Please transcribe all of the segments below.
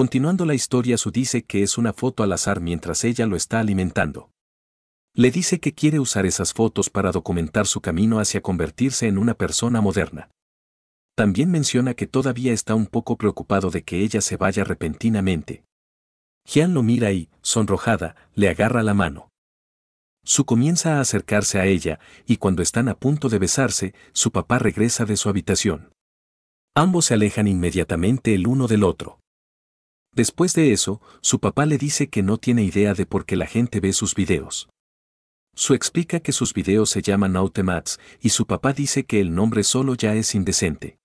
Continuando la historia, Su dice que es una foto al azar mientras ella lo está alimentando. Le dice que quiere usar esas fotos para documentar su camino hacia convertirse en una persona moderna. También menciona que todavía está un poco preocupado de que ella se vaya repentinamente. Jian lo mira y, sonrojada, le agarra la mano. Su comienza a acercarse a ella, y cuando están a punto de besarse, su papá regresa de su habitación. Ambos se alejan inmediatamente el uno del otro. Después de eso, su papá le dice que no tiene idea de por qué la gente ve sus videos. Su explica que sus videos se llaman Automats y su papá dice que el nombre solo ya es indecente.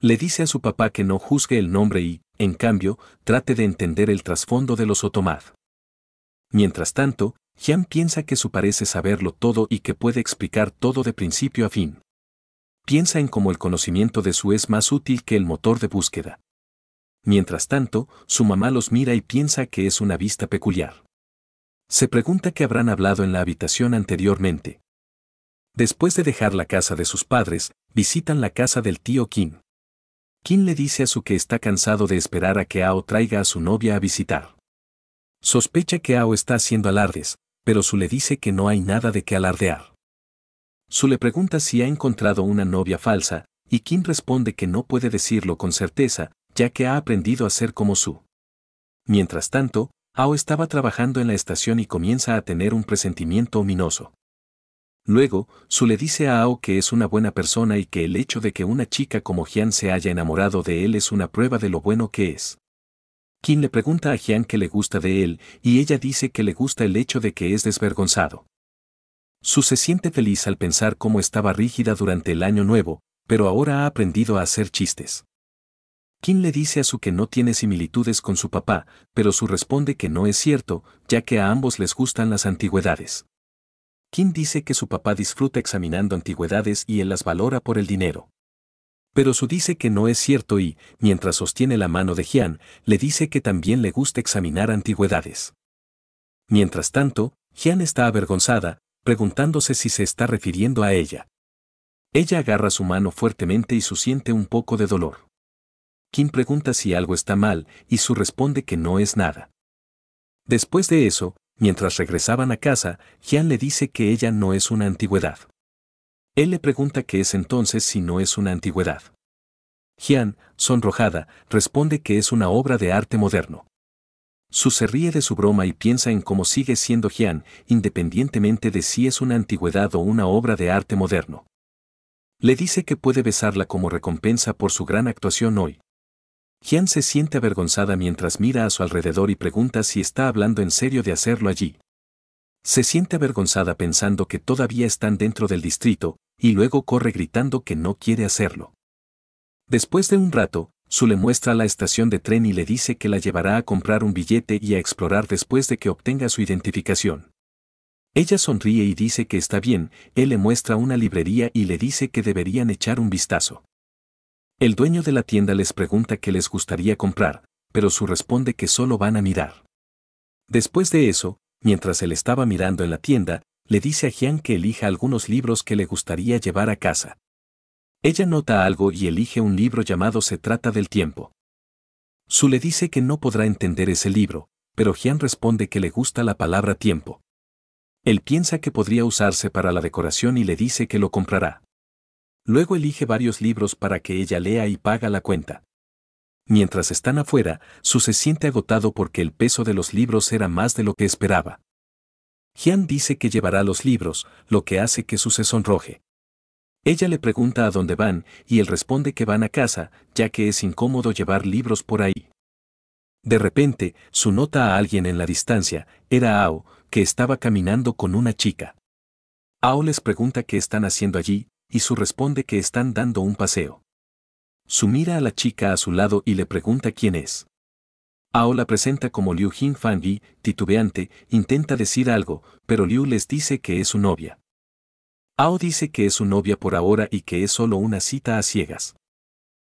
Le dice a su papá que no juzgue el nombre y, en cambio, trate de entender el trasfondo de los automats. Mientras tanto, Jan piensa que su parece saberlo todo y que puede explicar todo de principio a fin. Piensa en cómo el conocimiento de su es más útil que el motor de búsqueda. Mientras tanto, su mamá los mira y piensa que es una vista peculiar. Se pregunta qué habrán hablado en la habitación anteriormente. Después de dejar la casa de sus padres, visitan la casa del tío Kim. Kim le dice a su que está cansado de esperar a que Ao traiga a su novia a visitar. Sospecha que Ao está haciendo alardes, pero Su le dice que no hay nada de qué alardear. Su le pregunta si ha encontrado una novia falsa, y Kim responde que no puede decirlo con certeza, ya que ha aprendido a ser como su. Mientras tanto, Ao estaba trabajando en la estación y comienza a tener un presentimiento ominoso. Luego, Su le dice a Ao que es una buena persona y que el hecho de que una chica como Jian se haya enamorado de él es una prueba de lo bueno que es. Kim le pregunta a Jian qué le gusta de él, y ella dice que le gusta el hecho de que es desvergonzado. Su se siente feliz al pensar cómo estaba rígida durante el año nuevo, pero ahora ha aprendido a hacer chistes. Kim le dice a su que no tiene similitudes con su papá, pero su responde que no es cierto, ya que a ambos les gustan las antigüedades. Kim dice que su papá disfruta examinando antigüedades y él las valora por el dinero. Pero su dice que no es cierto y, mientras sostiene la mano de Jian, le dice que también le gusta examinar antigüedades. Mientras tanto, Jian está avergonzada, preguntándose si se está refiriendo a ella. Ella agarra su mano fuertemente y su siente un poco de dolor. Kim pregunta si algo está mal y Su responde que no es nada. Después de eso, mientras regresaban a casa, Jian le dice que ella no es una antigüedad. Él le pregunta qué es entonces si no es una antigüedad. Jian, sonrojada, responde que es una obra de arte moderno. Su se ríe de su broma y piensa en cómo sigue siendo Jian, independientemente de si es una antigüedad o una obra de arte moderno. Le dice que puede besarla como recompensa por su gran actuación hoy. Jian se siente avergonzada mientras mira a su alrededor y pregunta si está hablando en serio de hacerlo allí. Se siente avergonzada pensando que todavía están dentro del distrito, y luego corre gritando que no quiere hacerlo. Después de un rato, Su le muestra la estación de tren y le dice que la llevará a comprar un billete y a explorar después de que obtenga su identificación. Ella sonríe y dice que está bien, él le muestra una librería y le dice que deberían echar un vistazo. El dueño de la tienda les pregunta qué les gustaría comprar, pero su responde que solo van a mirar. Después de eso, mientras él estaba mirando en la tienda, le dice a Jian que elija algunos libros que le gustaría llevar a casa. Ella nota algo y elige un libro llamado Se trata del tiempo. Su le dice que no podrá entender ese libro, pero Jian responde que le gusta la palabra tiempo. Él piensa que podría usarse para la decoración y le dice que lo comprará. Luego elige varios libros para que ella lea y paga la cuenta. Mientras están afuera, Su se siente agotado porque el peso de los libros era más de lo que esperaba. Jian dice que llevará los libros, lo que hace que Su se sonroje. Ella le pregunta a dónde van y él responde que van a casa, ya que es incómodo llevar libros por ahí. De repente, Su nota a alguien en la distancia, era Ao, que estaba caminando con una chica. Ao les pregunta qué están haciendo allí, y su responde que están dando un paseo. Su mira a la chica a su lado y le pregunta quién es. Ao la presenta como Liu Jin Fan titubeante, intenta decir algo, pero Liu les dice que es su novia. Ao dice que es su novia por ahora y que es solo una cita a ciegas.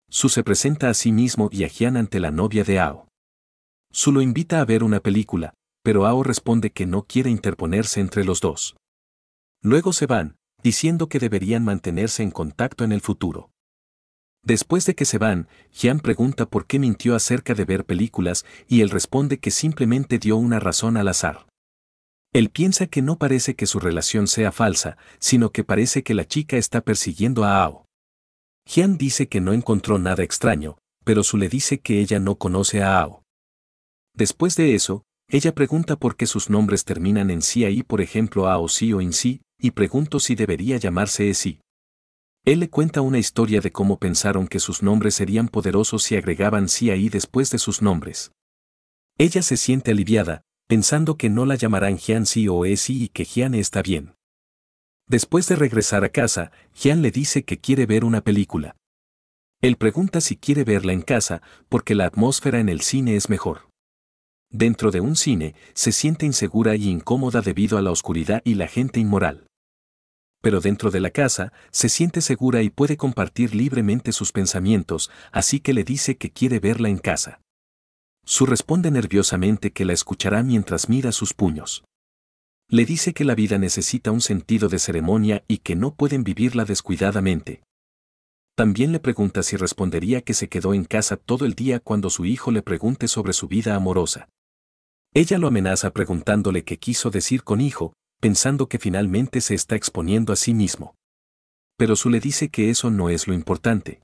Su se presenta a sí mismo y a Jian ante la novia de Ao. Su lo invita a ver una película, pero Ao responde que no quiere interponerse entre los dos. Luego se van, diciendo que deberían mantenerse en contacto en el futuro. Después de que se van, Jian pregunta por qué mintió acerca de ver películas y él responde que simplemente dio una razón al azar. Él piensa que no parece que su relación sea falsa, sino que parece que la chica está persiguiendo a Ao. Jian dice que no encontró nada extraño, pero Su le dice que ella no conoce a Ao. Después de eso, ella pregunta por qué sus nombres terminan en sí y por ejemplo Ao Si o In Si, y pregunto si debería llamarse Esi. Él le cuenta una historia de cómo pensaron que sus nombres serían poderosos si agregaban sí ahí después de sus nombres. Ella se siente aliviada, pensando que no la llamarán Jian Si o Esi y que Jian está bien. Después de regresar a casa, Jian le dice que quiere ver una película. Él pregunta si quiere verla en casa, porque la atmósfera en el cine es mejor. Dentro de un cine, se siente insegura y incómoda debido a la oscuridad y la gente inmoral pero dentro de la casa se siente segura y puede compartir libremente sus pensamientos, así que le dice que quiere verla en casa. Su responde nerviosamente que la escuchará mientras mira sus puños. Le dice que la vida necesita un sentido de ceremonia y que no pueden vivirla descuidadamente. También le pregunta si respondería que se quedó en casa todo el día cuando su hijo le pregunte sobre su vida amorosa. Ella lo amenaza preguntándole qué quiso decir con hijo, pensando que finalmente se está exponiendo a sí mismo. Pero Su le dice que eso no es lo importante.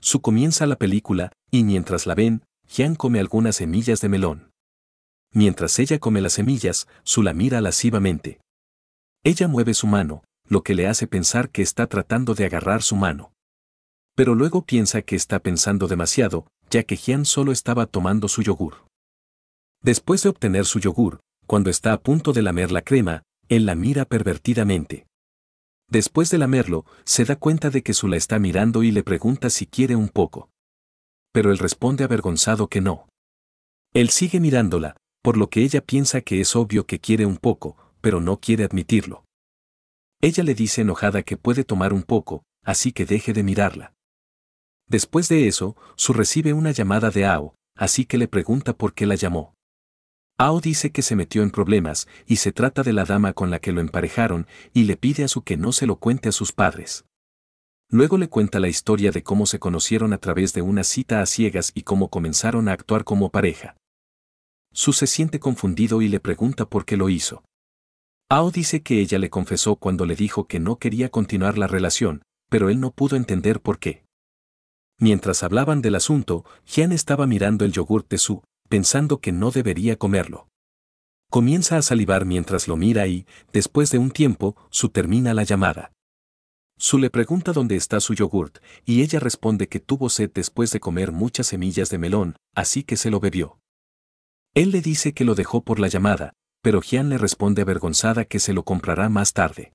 Su comienza la película, y mientras la ven, Jian come algunas semillas de melón. Mientras ella come las semillas, Su la mira lascivamente. Ella mueve su mano, lo que le hace pensar que está tratando de agarrar su mano. Pero luego piensa que está pensando demasiado, ya que Jian solo estaba tomando su yogur. Después de obtener su yogur, cuando está a punto de lamer la crema, él la mira pervertidamente. Después de lamerlo, se da cuenta de que Su la está mirando y le pregunta si quiere un poco. Pero él responde avergonzado que no. Él sigue mirándola, por lo que ella piensa que es obvio que quiere un poco, pero no quiere admitirlo. Ella le dice enojada que puede tomar un poco, así que deje de mirarla. Después de eso, Su recibe una llamada de Ao, así que le pregunta por qué la llamó. Ao dice que se metió en problemas y se trata de la dama con la que lo emparejaron y le pide a su que no se lo cuente a sus padres. Luego le cuenta la historia de cómo se conocieron a través de una cita a ciegas y cómo comenzaron a actuar como pareja. Su se siente confundido y le pregunta por qué lo hizo. Ao dice que ella le confesó cuando le dijo que no quería continuar la relación, pero él no pudo entender por qué. Mientras hablaban del asunto, Jian estaba mirando el yogur de Su, pensando que no debería comerlo. Comienza a salivar mientras lo mira y, después de un tiempo, su termina la llamada. Su le pregunta dónde está su yogurt, y ella responde que tuvo sed después de comer muchas semillas de melón, así que se lo bebió. Él le dice que lo dejó por la llamada, pero Jian le responde avergonzada que se lo comprará más tarde.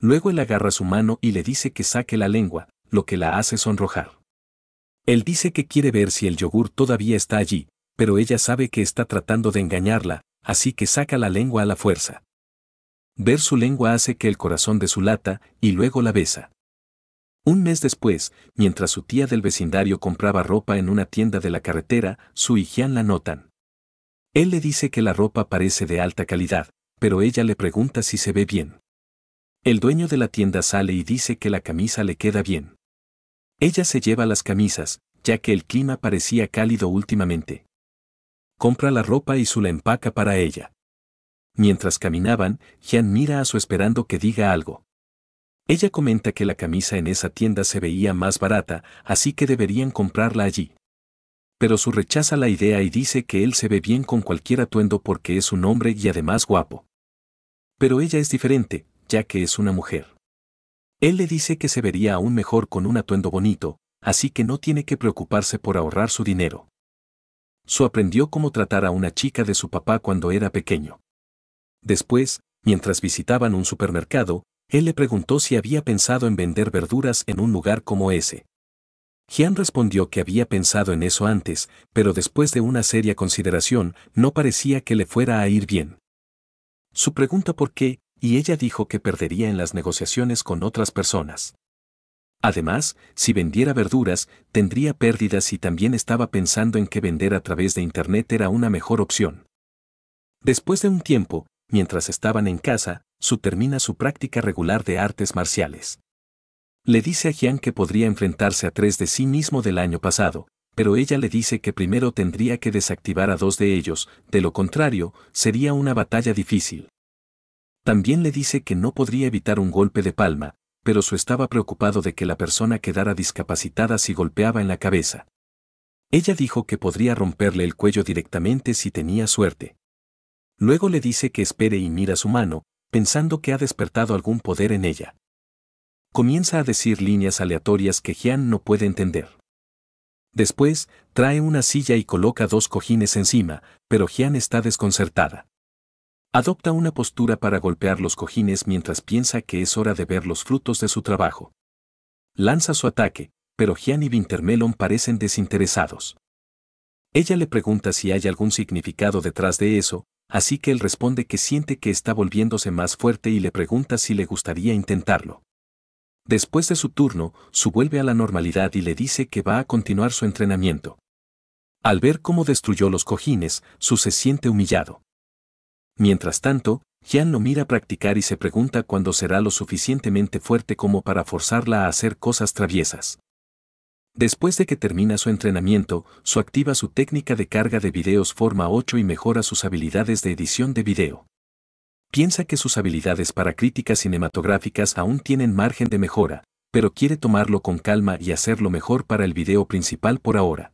Luego él agarra su mano y le dice que saque la lengua, lo que la hace sonrojar. Él dice que quiere ver si el yogur todavía está allí, pero ella sabe que está tratando de engañarla, así que saca la lengua a la fuerza. Ver su lengua hace que el corazón de su lata y luego la besa. Un mes después, mientras su tía del vecindario compraba ropa en una tienda de la carretera, su hija la notan. Él le dice que la ropa parece de alta calidad, pero ella le pregunta si se ve bien. El dueño de la tienda sale y dice que la camisa le queda bien. Ella se lleva las camisas, ya que el clima parecía cálido últimamente compra la ropa y Su la empaca para ella. Mientras caminaban, Jan mira a Su esperando que diga algo. Ella comenta que la camisa en esa tienda se veía más barata, así que deberían comprarla allí. Pero Su rechaza la idea y dice que él se ve bien con cualquier atuendo porque es un hombre y además guapo. Pero ella es diferente, ya que es una mujer. Él le dice que se vería aún mejor con un atuendo bonito, así que no tiene que preocuparse por ahorrar su dinero. Su aprendió cómo tratar a una chica de su papá cuando era pequeño. Después, mientras visitaban un supermercado, él le preguntó si había pensado en vender verduras en un lugar como ese. Jian respondió que había pensado en eso antes, pero después de una seria consideración, no parecía que le fuera a ir bien. Su pregunta por qué, y ella dijo que perdería en las negociaciones con otras personas. Además, si vendiera verduras, tendría pérdidas y también estaba pensando en que vender a través de Internet era una mejor opción. Después de un tiempo, mientras estaban en casa, Su termina su práctica regular de artes marciales. Le dice a Jian que podría enfrentarse a tres de sí mismo del año pasado, pero ella le dice que primero tendría que desactivar a dos de ellos, de lo contrario, sería una batalla difícil. También le dice que no podría evitar un golpe de palma, pero su estaba preocupado de que la persona quedara discapacitada si golpeaba en la cabeza. Ella dijo que podría romperle el cuello directamente si tenía suerte. Luego le dice que espere y mira su mano, pensando que ha despertado algún poder en ella. Comienza a decir líneas aleatorias que Jian no puede entender. Después, trae una silla y coloca dos cojines encima, pero Jian está desconcertada. Adopta una postura para golpear los cojines mientras piensa que es hora de ver los frutos de su trabajo. Lanza su ataque, pero Gian y Wintermelon parecen desinteresados. Ella le pregunta si hay algún significado detrás de eso, así que él responde que siente que está volviéndose más fuerte y le pregunta si le gustaría intentarlo. Después de su turno, su vuelve a la normalidad y le dice que va a continuar su entrenamiento. Al ver cómo destruyó los cojines, Su se siente humillado. Mientras tanto, Jan lo mira practicar y se pregunta cuándo será lo suficientemente fuerte como para forzarla a hacer cosas traviesas. Después de que termina su entrenamiento, su activa su técnica de carga de videos forma 8 y mejora sus habilidades de edición de video. Piensa que sus habilidades para críticas cinematográficas aún tienen margen de mejora, pero quiere tomarlo con calma y hacerlo mejor para el video principal por ahora.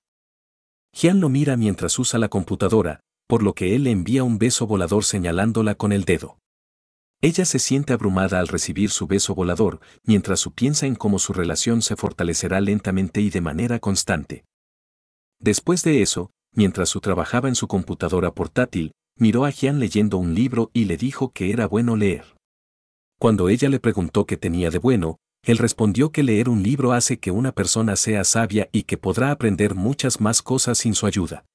Gian lo mira mientras usa la computadora, por lo que él le envía un beso volador señalándola con el dedo. Ella se siente abrumada al recibir su beso volador, mientras su piensa en cómo su relación se fortalecerá lentamente y de manera constante. Después de eso, mientras su trabajaba en su computadora portátil, miró a Jian leyendo un libro y le dijo que era bueno leer. Cuando ella le preguntó qué tenía de bueno, él respondió que leer un libro hace que una persona sea sabia y que podrá aprender muchas más cosas sin su ayuda.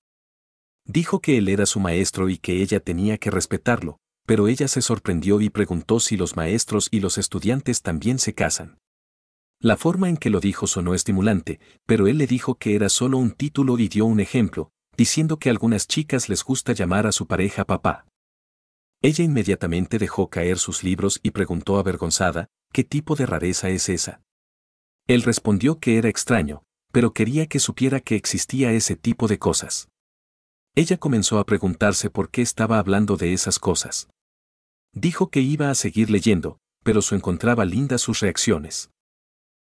Dijo que él era su maestro y que ella tenía que respetarlo, pero ella se sorprendió y preguntó si los maestros y los estudiantes también se casan. La forma en que lo dijo sonó estimulante, pero él le dijo que era solo un título y dio un ejemplo, diciendo que a algunas chicas les gusta llamar a su pareja papá. Ella inmediatamente dejó caer sus libros y preguntó avergonzada, ¿qué tipo de rareza es esa? Él respondió que era extraño, pero quería que supiera que existía ese tipo de cosas. Ella comenzó a preguntarse por qué estaba hablando de esas cosas. Dijo que iba a seguir leyendo, pero su encontraba lindas sus reacciones.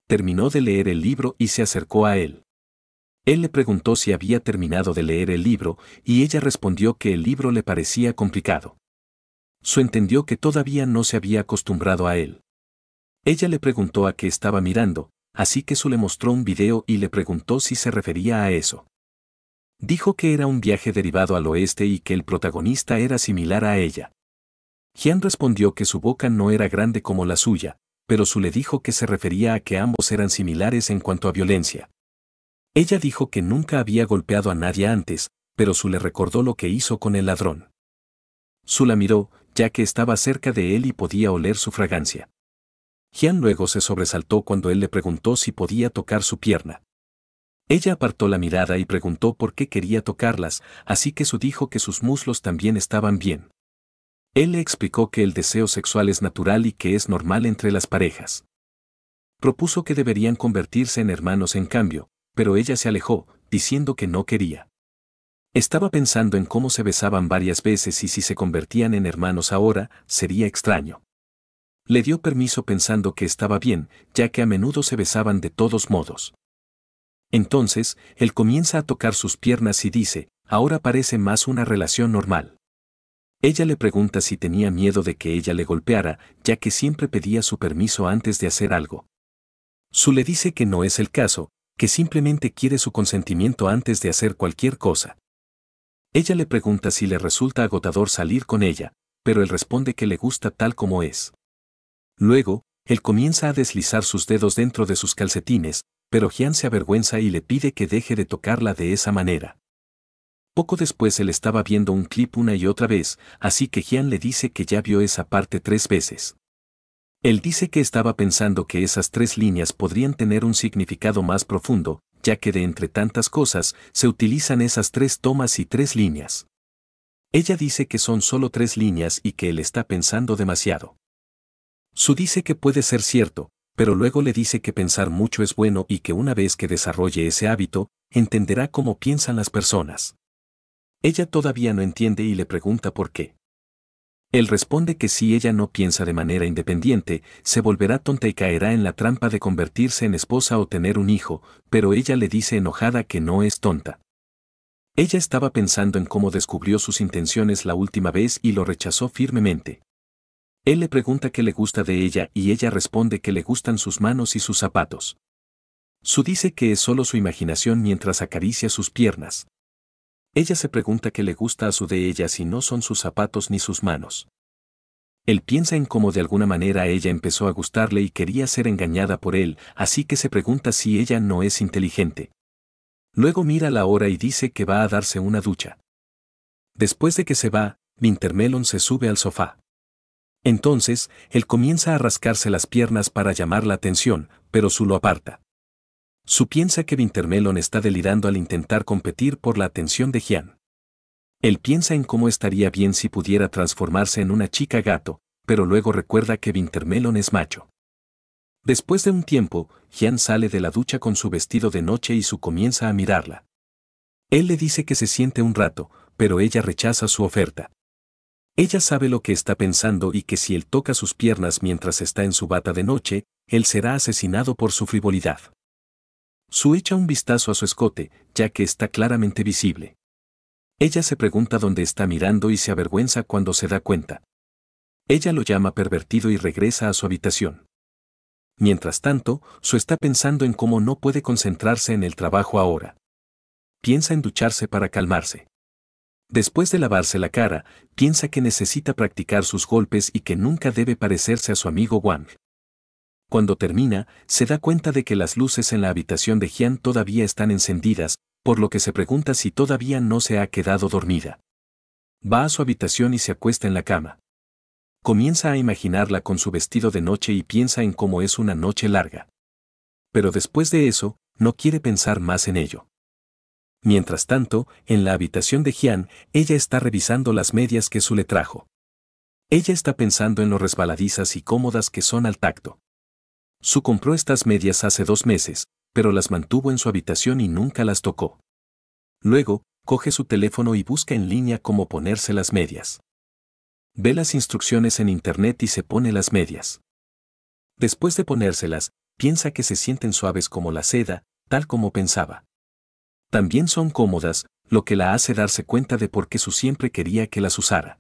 Terminó de leer el libro y se acercó a él. Él le preguntó si había terminado de leer el libro y ella respondió que el libro le parecía complicado. Su entendió que todavía no se había acostumbrado a él. Ella le preguntó a qué estaba mirando, así que su le mostró un video y le preguntó si se refería a eso dijo que era un viaje derivado al oeste y que el protagonista era similar a ella. Jian respondió que su boca no era grande como la suya, pero Su le dijo que se refería a que ambos eran similares en cuanto a violencia. Ella dijo que nunca había golpeado a nadie antes, pero Su le recordó lo que hizo con el ladrón. Su la miró, ya que estaba cerca de él y podía oler su fragancia. Jian luego se sobresaltó cuando él le preguntó si podía tocar su pierna. Ella apartó la mirada y preguntó por qué quería tocarlas, así que su dijo que sus muslos también estaban bien. Él le explicó que el deseo sexual es natural y que es normal entre las parejas. Propuso que deberían convertirse en hermanos en cambio, pero ella se alejó, diciendo que no quería. Estaba pensando en cómo se besaban varias veces y si se convertían en hermanos ahora, sería extraño. Le dio permiso pensando que estaba bien, ya que a menudo se besaban de todos modos. Entonces, él comienza a tocar sus piernas y dice, ahora parece más una relación normal. Ella le pregunta si tenía miedo de que ella le golpeara, ya que siempre pedía su permiso antes de hacer algo. Su le dice que no es el caso, que simplemente quiere su consentimiento antes de hacer cualquier cosa. Ella le pregunta si le resulta agotador salir con ella, pero él responde que le gusta tal como es. Luego, él comienza a deslizar sus dedos dentro de sus calcetines, pero Jian se avergüenza y le pide que deje de tocarla de esa manera. Poco después él estaba viendo un clip una y otra vez, así que Jian le dice que ya vio esa parte tres veces. Él dice que estaba pensando que esas tres líneas podrían tener un significado más profundo, ya que de entre tantas cosas se utilizan esas tres tomas y tres líneas. Ella dice que son solo tres líneas y que él está pensando demasiado. Su dice que puede ser cierto, pero luego le dice que pensar mucho es bueno y que una vez que desarrolle ese hábito, entenderá cómo piensan las personas. Ella todavía no entiende y le pregunta por qué. Él responde que si ella no piensa de manera independiente, se volverá tonta y caerá en la trampa de convertirse en esposa o tener un hijo, pero ella le dice enojada que no es tonta. Ella estaba pensando en cómo descubrió sus intenciones la última vez y lo rechazó firmemente. Él le pregunta qué le gusta de ella y ella responde que le gustan sus manos y sus zapatos. Su dice que es solo su imaginación mientras acaricia sus piernas. Ella se pregunta qué le gusta a su de ella si no son sus zapatos ni sus manos. Él piensa en cómo de alguna manera ella empezó a gustarle y quería ser engañada por él, así que se pregunta si ella no es inteligente. Luego mira la hora y dice que va a darse una ducha. Después de que se va, Wintermelon se sube al sofá. Entonces, él comienza a rascarse las piernas para llamar la atención, pero Su lo aparta. Su piensa que Wintermelon está delirando al intentar competir por la atención de Jian. Él piensa en cómo estaría bien si pudiera transformarse en una chica gato, pero luego recuerda que Wintermelon es macho. Después de un tiempo, Gian sale de la ducha con su vestido de noche y Su comienza a mirarla. Él le dice que se siente un rato, pero ella rechaza su oferta. Ella sabe lo que está pensando y que si él toca sus piernas mientras está en su bata de noche, él será asesinado por su frivolidad. Su echa un vistazo a su escote, ya que está claramente visible. Ella se pregunta dónde está mirando y se avergüenza cuando se da cuenta. Ella lo llama pervertido y regresa a su habitación. Mientras tanto, Su está pensando en cómo no puede concentrarse en el trabajo ahora. Piensa en ducharse para calmarse. Después de lavarse la cara, piensa que necesita practicar sus golpes y que nunca debe parecerse a su amigo Wang. Cuando termina, se da cuenta de que las luces en la habitación de Jian todavía están encendidas, por lo que se pregunta si todavía no se ha quedado dormida. Va a su habitación y se acuesta en la cama. Comienza a imaginarla con su vestido de noche y piensa en cómo es una noche larga. Pero después de eso, no quiere pensar más en ello. Mientras tanto, en la habitación de Jian, ella está revisando las medias que Su le trajo. Ella está pensando en lo resbaladizas y cómodas que son al tacto. Su compró estas medias hace dos meses, pero las mantuvo en su habitación y nunca las tocó. Luego, coge su teléfono y busca en línea cómo ponerse las medias. Ve las instrucciones en internet y se pone las medias. Después de ponérselas, piensa que se sienten suaves como la seda, tal como pensaba también son cómodas, lo que la hace darse cuenta de por qué su siempre quería que las usara.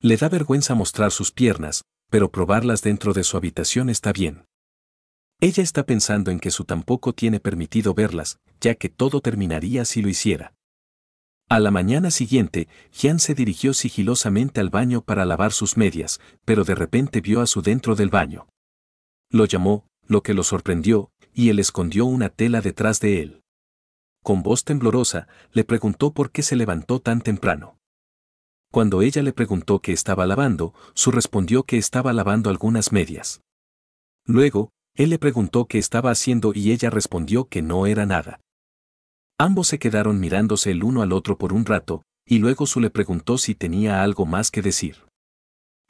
Le da vergüenza mostrar sus piernas, pero probarlas dentro de su habitación está bien. Ella está pensando en que su tampoco tiene permitido verlas, ya que todo terminaría si lo hiciera. A la mañana siguiente, Jian se dirigió sigilosamente al baño para lavar sus medias, pero de repente vio a su dentro del baño. Lo llamó, lo que lo sorprendió, y él escondió una tela detrás de él con voz temblorosa, le preguntó por qué se levantó tan temprano. Cuando ella le preguntó qué estaba lavando, su respondió que estaba lavando algunas medias. Luego, él le preguntó qué estaba haciendo y ella respondió que no era nada. Ambos se quedaron mirándose el uno al otro por un rato, y luego Su le preguntó si tenía algo más que decir.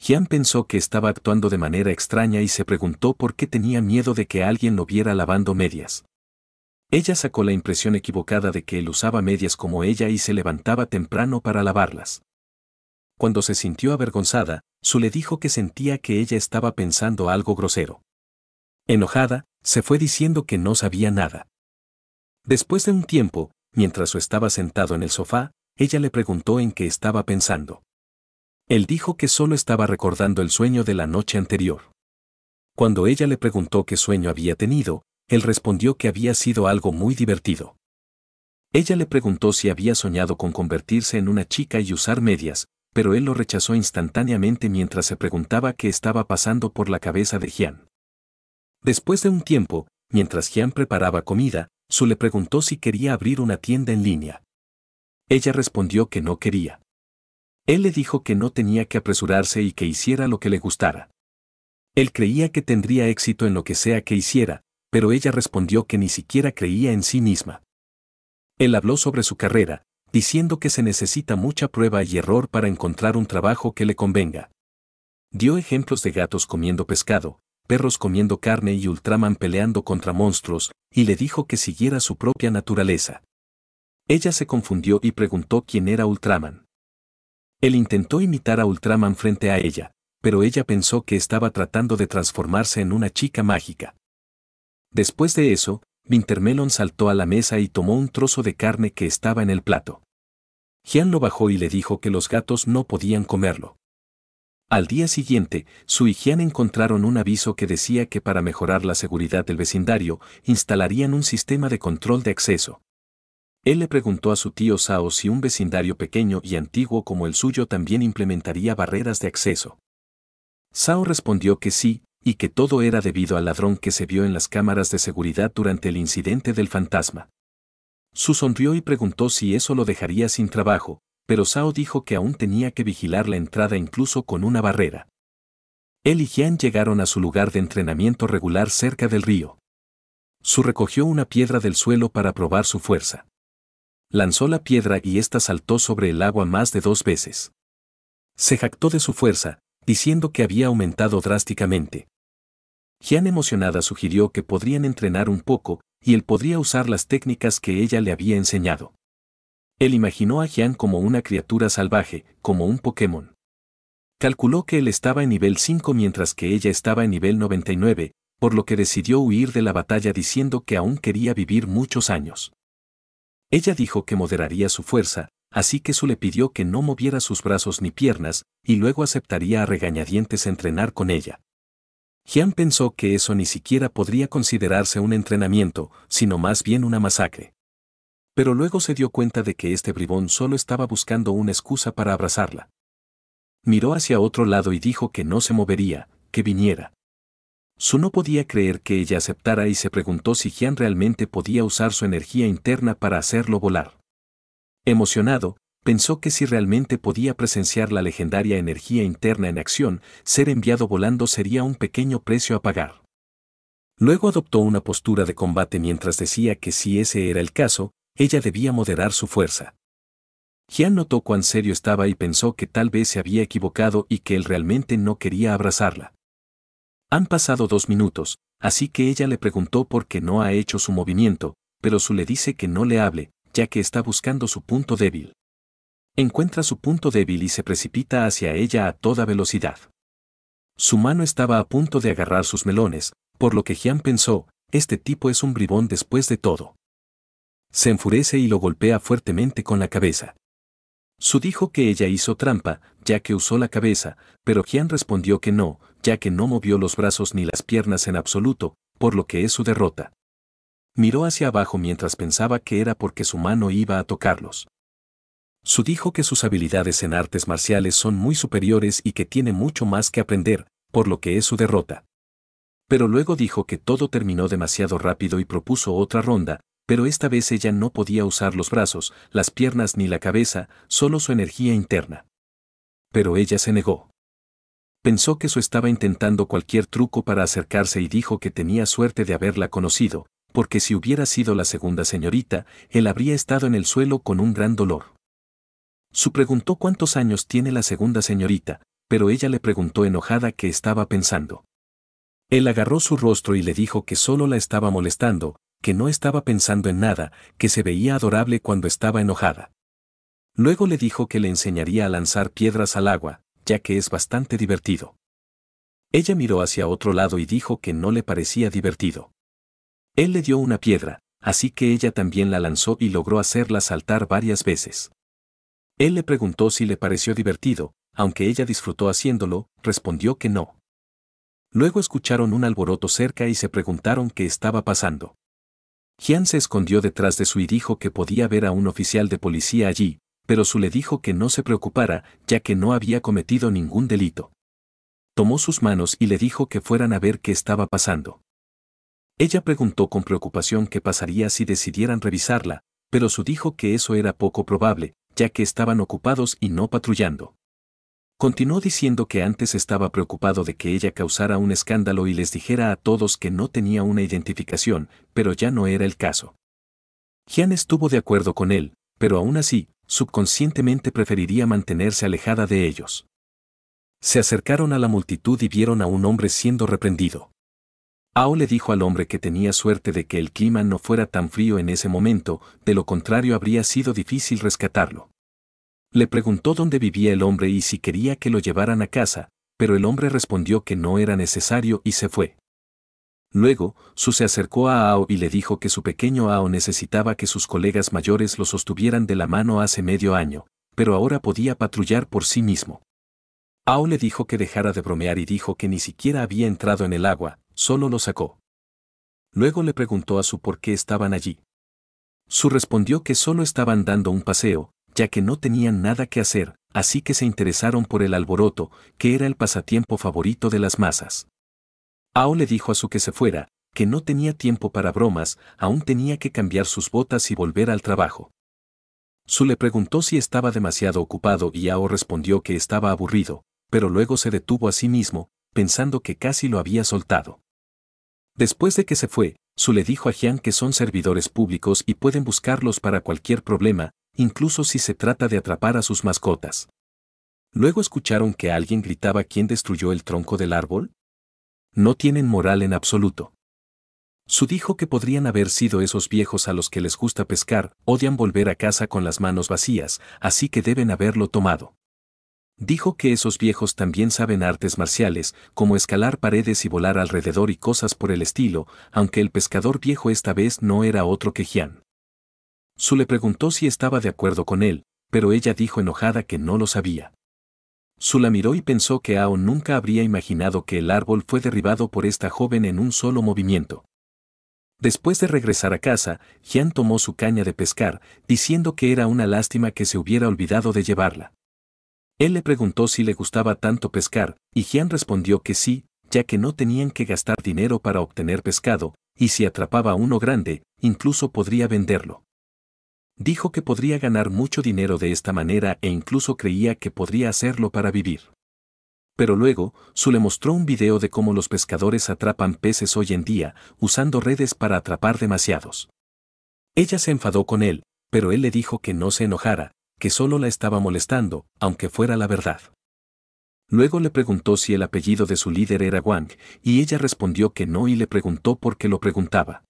Jian pensó que estaba actuando de manera extraña y se preguntó por qué tenía miedo de que alguien lo viera lavando medias. Ella sacó la impresión equivocada de que él usaba medias como ella y se levantaba temprano para lavarlas. Cuando se sintió avergonzada, Su le dijo que sentía que ella estaba pensando algo grosero. Enojada, se fue diciendo que no sabía nada. Después de un tiempo, mientras Su estaba sentado en el sofá, ella le preguntó en qué estaba pensando. Él dijo que solo estaba recordando el sueño de la noche anterior. Cuando ella le preguntó qué sueño había tenido, él respondió que había sido algo muy divertido. Ella le preguntó si había soñado con convertirse en una chica y usar medias, pero él lo rechazó instantáneamente mientras se preguntaba qué estaba pasando por la cabeza de Jian. Después de un tiempo, mientras Jian preparaba comida, Su le preguntó si quería abrir una tienda en línea. Ella respondió que no quería. Él le dijo que no tenía que apresurarse y que hiciera lo que le gustara. Él creía que tendría éxito en lo que sea que hiciera, pero ella respondió que ni siquiera creía en sí misma. Él habló sobre su carrera, diciendo que se necesita mucha prueba y error para encontrar un trabajo que le convenga. Dio ejemplos de gatos comiendo pescado, perros comiendo carne y Ultraman peleando contra monstruos, y le dijo que siguiera su propia naturaleza. Ella se confundió y preguntó quién era Ultraman. Él intentó imitar a Ultraman frente a ella, pero ella pensó que estaba tratando de transformarse en una chica mágica. Después de eso, Wintermelon saltó a la mesa y tomó un trozo de carne que estaba en el plato. Gian lo bajó y le dijo que los gatos no podían comerlo. Al día siguiente, su y Gian encontraron un aviso que decía que para mejorar la seguridad del vecindario, instalarían un sistema de control de acceso. Él le preguntó a su tío Sao si un vecindario pequeño y antiguo como el suyo también implementaría barreras de acceso. Sao respondió que sí, y que todo era debido al ladrón que se vio en las cámaras de seguridad durante el incidente del fantasma. Su sonrió y preguntó si eso lo dejaría sin trabajo, pero Sao dijo que aún tenía que vigilar la entrada incluso con una barrera. Él y Jian llegaron a su lugar de entrenamiento regular cerca del río. Su recogió una piedra del suelo para probar su fuerza. Lanzó la piedra y ésta saltó sobre el agua más de dos veces. Se jactó de su fuerza, diciendo que había aumentado drásticamente, Jian emocionada sugirió que podrían entrenar un poco y él podría usar las técnicas que ella le había enseñado. Él imaginó a Jian como una criatura salvaje, como un Pokémon. Calculó que él estaba en nivel 5 mientras que ella estaba en nivel 99, por lo que decidió huir de la batalla diciendo que aún quería vivir muchos años. Ella dijo que moderaría su fuerza, así que Su le pidió que no moviera sus brazos ni piernas, y luego aceptaría a regañadientes entrenar con ella. Jian pensó que eso ni siquiera podría considerarse un entrenamiento, sino más bien una masacre. Pero luego se dio cuenta de que este bribón solo estaba buscando una excusa para abrazarla. Miró hacia otro lado y dijo que no se movería, que viniera. Su no podía creer que ella aceptara y se preguntó si Jian realmente podía usar su energía interna para hacerlo volar. Emocionado, pensó que si realmente podía presenciar la legendaria energía interna en acción, ser enviado volando sería un pequeño precio a pagar. Luego adoptó una postura de combate mientras decía que si ese era el caso, ella debía moderar su fuerza. Jian notó cuán serio estaba y pensó que tal vez se había equivocado y que él realmente no quería abrazarla. Han pasado dos minutos, así que ella le preguntó por qué no ha hecho su movimiento, pero Su le dice que no le hable, ya que está buscando su punto débil encuentra su punto débil y se precipita hacia ella a toda velocidad. Su mano estaba a punto de agarrar sus melones, por lo que Jian pensó, este tipo es un bribón después de todo. Se enfurece y lo golpea fuertemente con la cabeza. Su dijo que ella hizo trampa, ya que usó la cabeza, pero Jian respondió que no, ya que no movió los brazos ni las piernas en absoluto, por lo que es su derrota. Miró hacia abajo mientras pensaba que era porque su mano iba a tocarlos. Su dijo que sus habilidades en artes marciales son muy superiores y que tiene mucho más que aprender, por lo que es su derrota. Pero luego dijo que todo terminó demasiado rápido y propuso otra ronda, pero esta vez ella no podía usar los brazos, las piernas ni la cabeza, solo su energía interna. Pero ella se negó. Pensó que su estaba intentando cualquier truco para acercarse y dijo que tenía suerte de haberla conocido, porque si hubiera sido la segunda señorita, él habría estado en el suelo con un gran dolor. Su preguntó cuántos años tiene la segunda señorita, pero ella le preguntó enojada qué estaba pensando. Él agarró su rostro y le dijo que solo la estaba molestando, que no estaba pensando en nada, que se veía adorable cuando estaba enojada. Luego le dijo que le enseñaría a lanzar piedras al agua, ya que es bastante divertido. Ella miró hacia otro lado y dijo que no le parecía divertido. Él le dio una piedra, así que ella también la lanzó y logró hacerla saltar varias veces. Él le preguntó si le pareció divertido, aunque ella disfrutó haciéndolo, respondió que no. Luego escucharon un alboroto cerca y se preguntaron qué estaba pasando. Jian se escondió detrás de su y dijo que podía ver a un oficial de policía allí, pero su le dijo que no se preocupara, ya que no había cometido ningún delito. Tomó sus manos y le dijo que fueran a ver qué estaba pasando. Ella preguntó con preocupación qué pasaría si decidieran revisarla, pero su dijo que eso era poco probable, ya que estaban ocupados y no patrullando. Continuó diciendo que antes estaba preocupado de que ella causara un escándalo y les dijera a todos que no tenía una identificación, pero ya no era el caso. Gian estuvo de acuerdo con él, pero aún así, subconscientemente preferiría mantenerse alejada de ellos. Se acercaron a la multitud y vieron a un hombre siendo reprendido. Ao le dijo al hombre que tenía suerte de que el clima no fuera tan frío en ese momento, de lo contrario habría sido difícil rescatarlo. Le preguntó dónde vivía el hombre y si quería que lo llevaran a casa, pero el hombre respondió que no era necesario y se fue. Luego, Su se acercó a Ao y le dijo que su pequeño Ao necesitaba que sus colegas mayores lo sostuvieran de la mano hace medio año, pero ahora podía patrullar por sí mismo. Ao le dijo que dejara de bromear y dijo que ni siquiera había entrado en el agua, solo lo sacó. Luego le preguntó a su por qué estaban allí. Su respondió que solo estaban dando un paseo, ya que no tenían nada que hacer, así que se interesaron por el alboroto, que era el pasatiempo favorito de las masas. Ao le dijo a su que se fuera, que no tenía tiempo para bromas, aún tenía que cambiar sus botas y volver al trabajo. Su le preguntó si estaba demasiado ocupado y Ao respondió que estaba aburrido, pero luego se detuvo a sí mismo, pensando que casi lo había soltado. Después de que se fue, Su le dijo a Jian que son servidores públicos y pueden buscarlos para cualquier problema, incluso si se trata de atrapar a sus mascotas. Luego escucharon que alguien gritaba quién destruyó el tronco del árbol. No tienen moral en absoluto. Su dijo que podrían haber sido esos viejos a los que les gusta pescar, odian volver a casa con las manos vacías, así que deben haberlo tomado. Dijo que esos viejos también saben artes marciales, como escalar paredes y volar alrededor y cosas por el estilo, aunque el pescador viejo esta vez no era otro que Jian. Su le preguntó si estaba de acuerdo con él, pero ella dijo enojada que no lo sabía. Su la miró y pensó que Ao nunca habría imaginado que el árbol fue derribado por esta joven en un solo movimiento. Después de regresar a casa, Jian tomó su caña de pescar, diciendo que era una lástima que se hubiera olvidado de llevarla. Él le preguntó si le gustaba tanto pescar, y Jian respondió que sí, ya que no tenían que gastar dinero para obtener pescado, y si atrapaba uno grande, incluso podría venderlo. Dijo que podría ganar mucho dinero de esta manera e incluso creía que podría hacerlo para vivir. Pero luego, Su le mostró un video de cómo los pescadores atrapan peces hoy en día, usando redes para atrapar demasiados. Ella se enfadó con él, pero él le dijo que no se enojara, que solo la estaba molestando, aunque fuera la verdad. Luego le preguntó si el apellido de su líder era Wang, y ella respondió que no y le preguntó por qué lo preguntaba.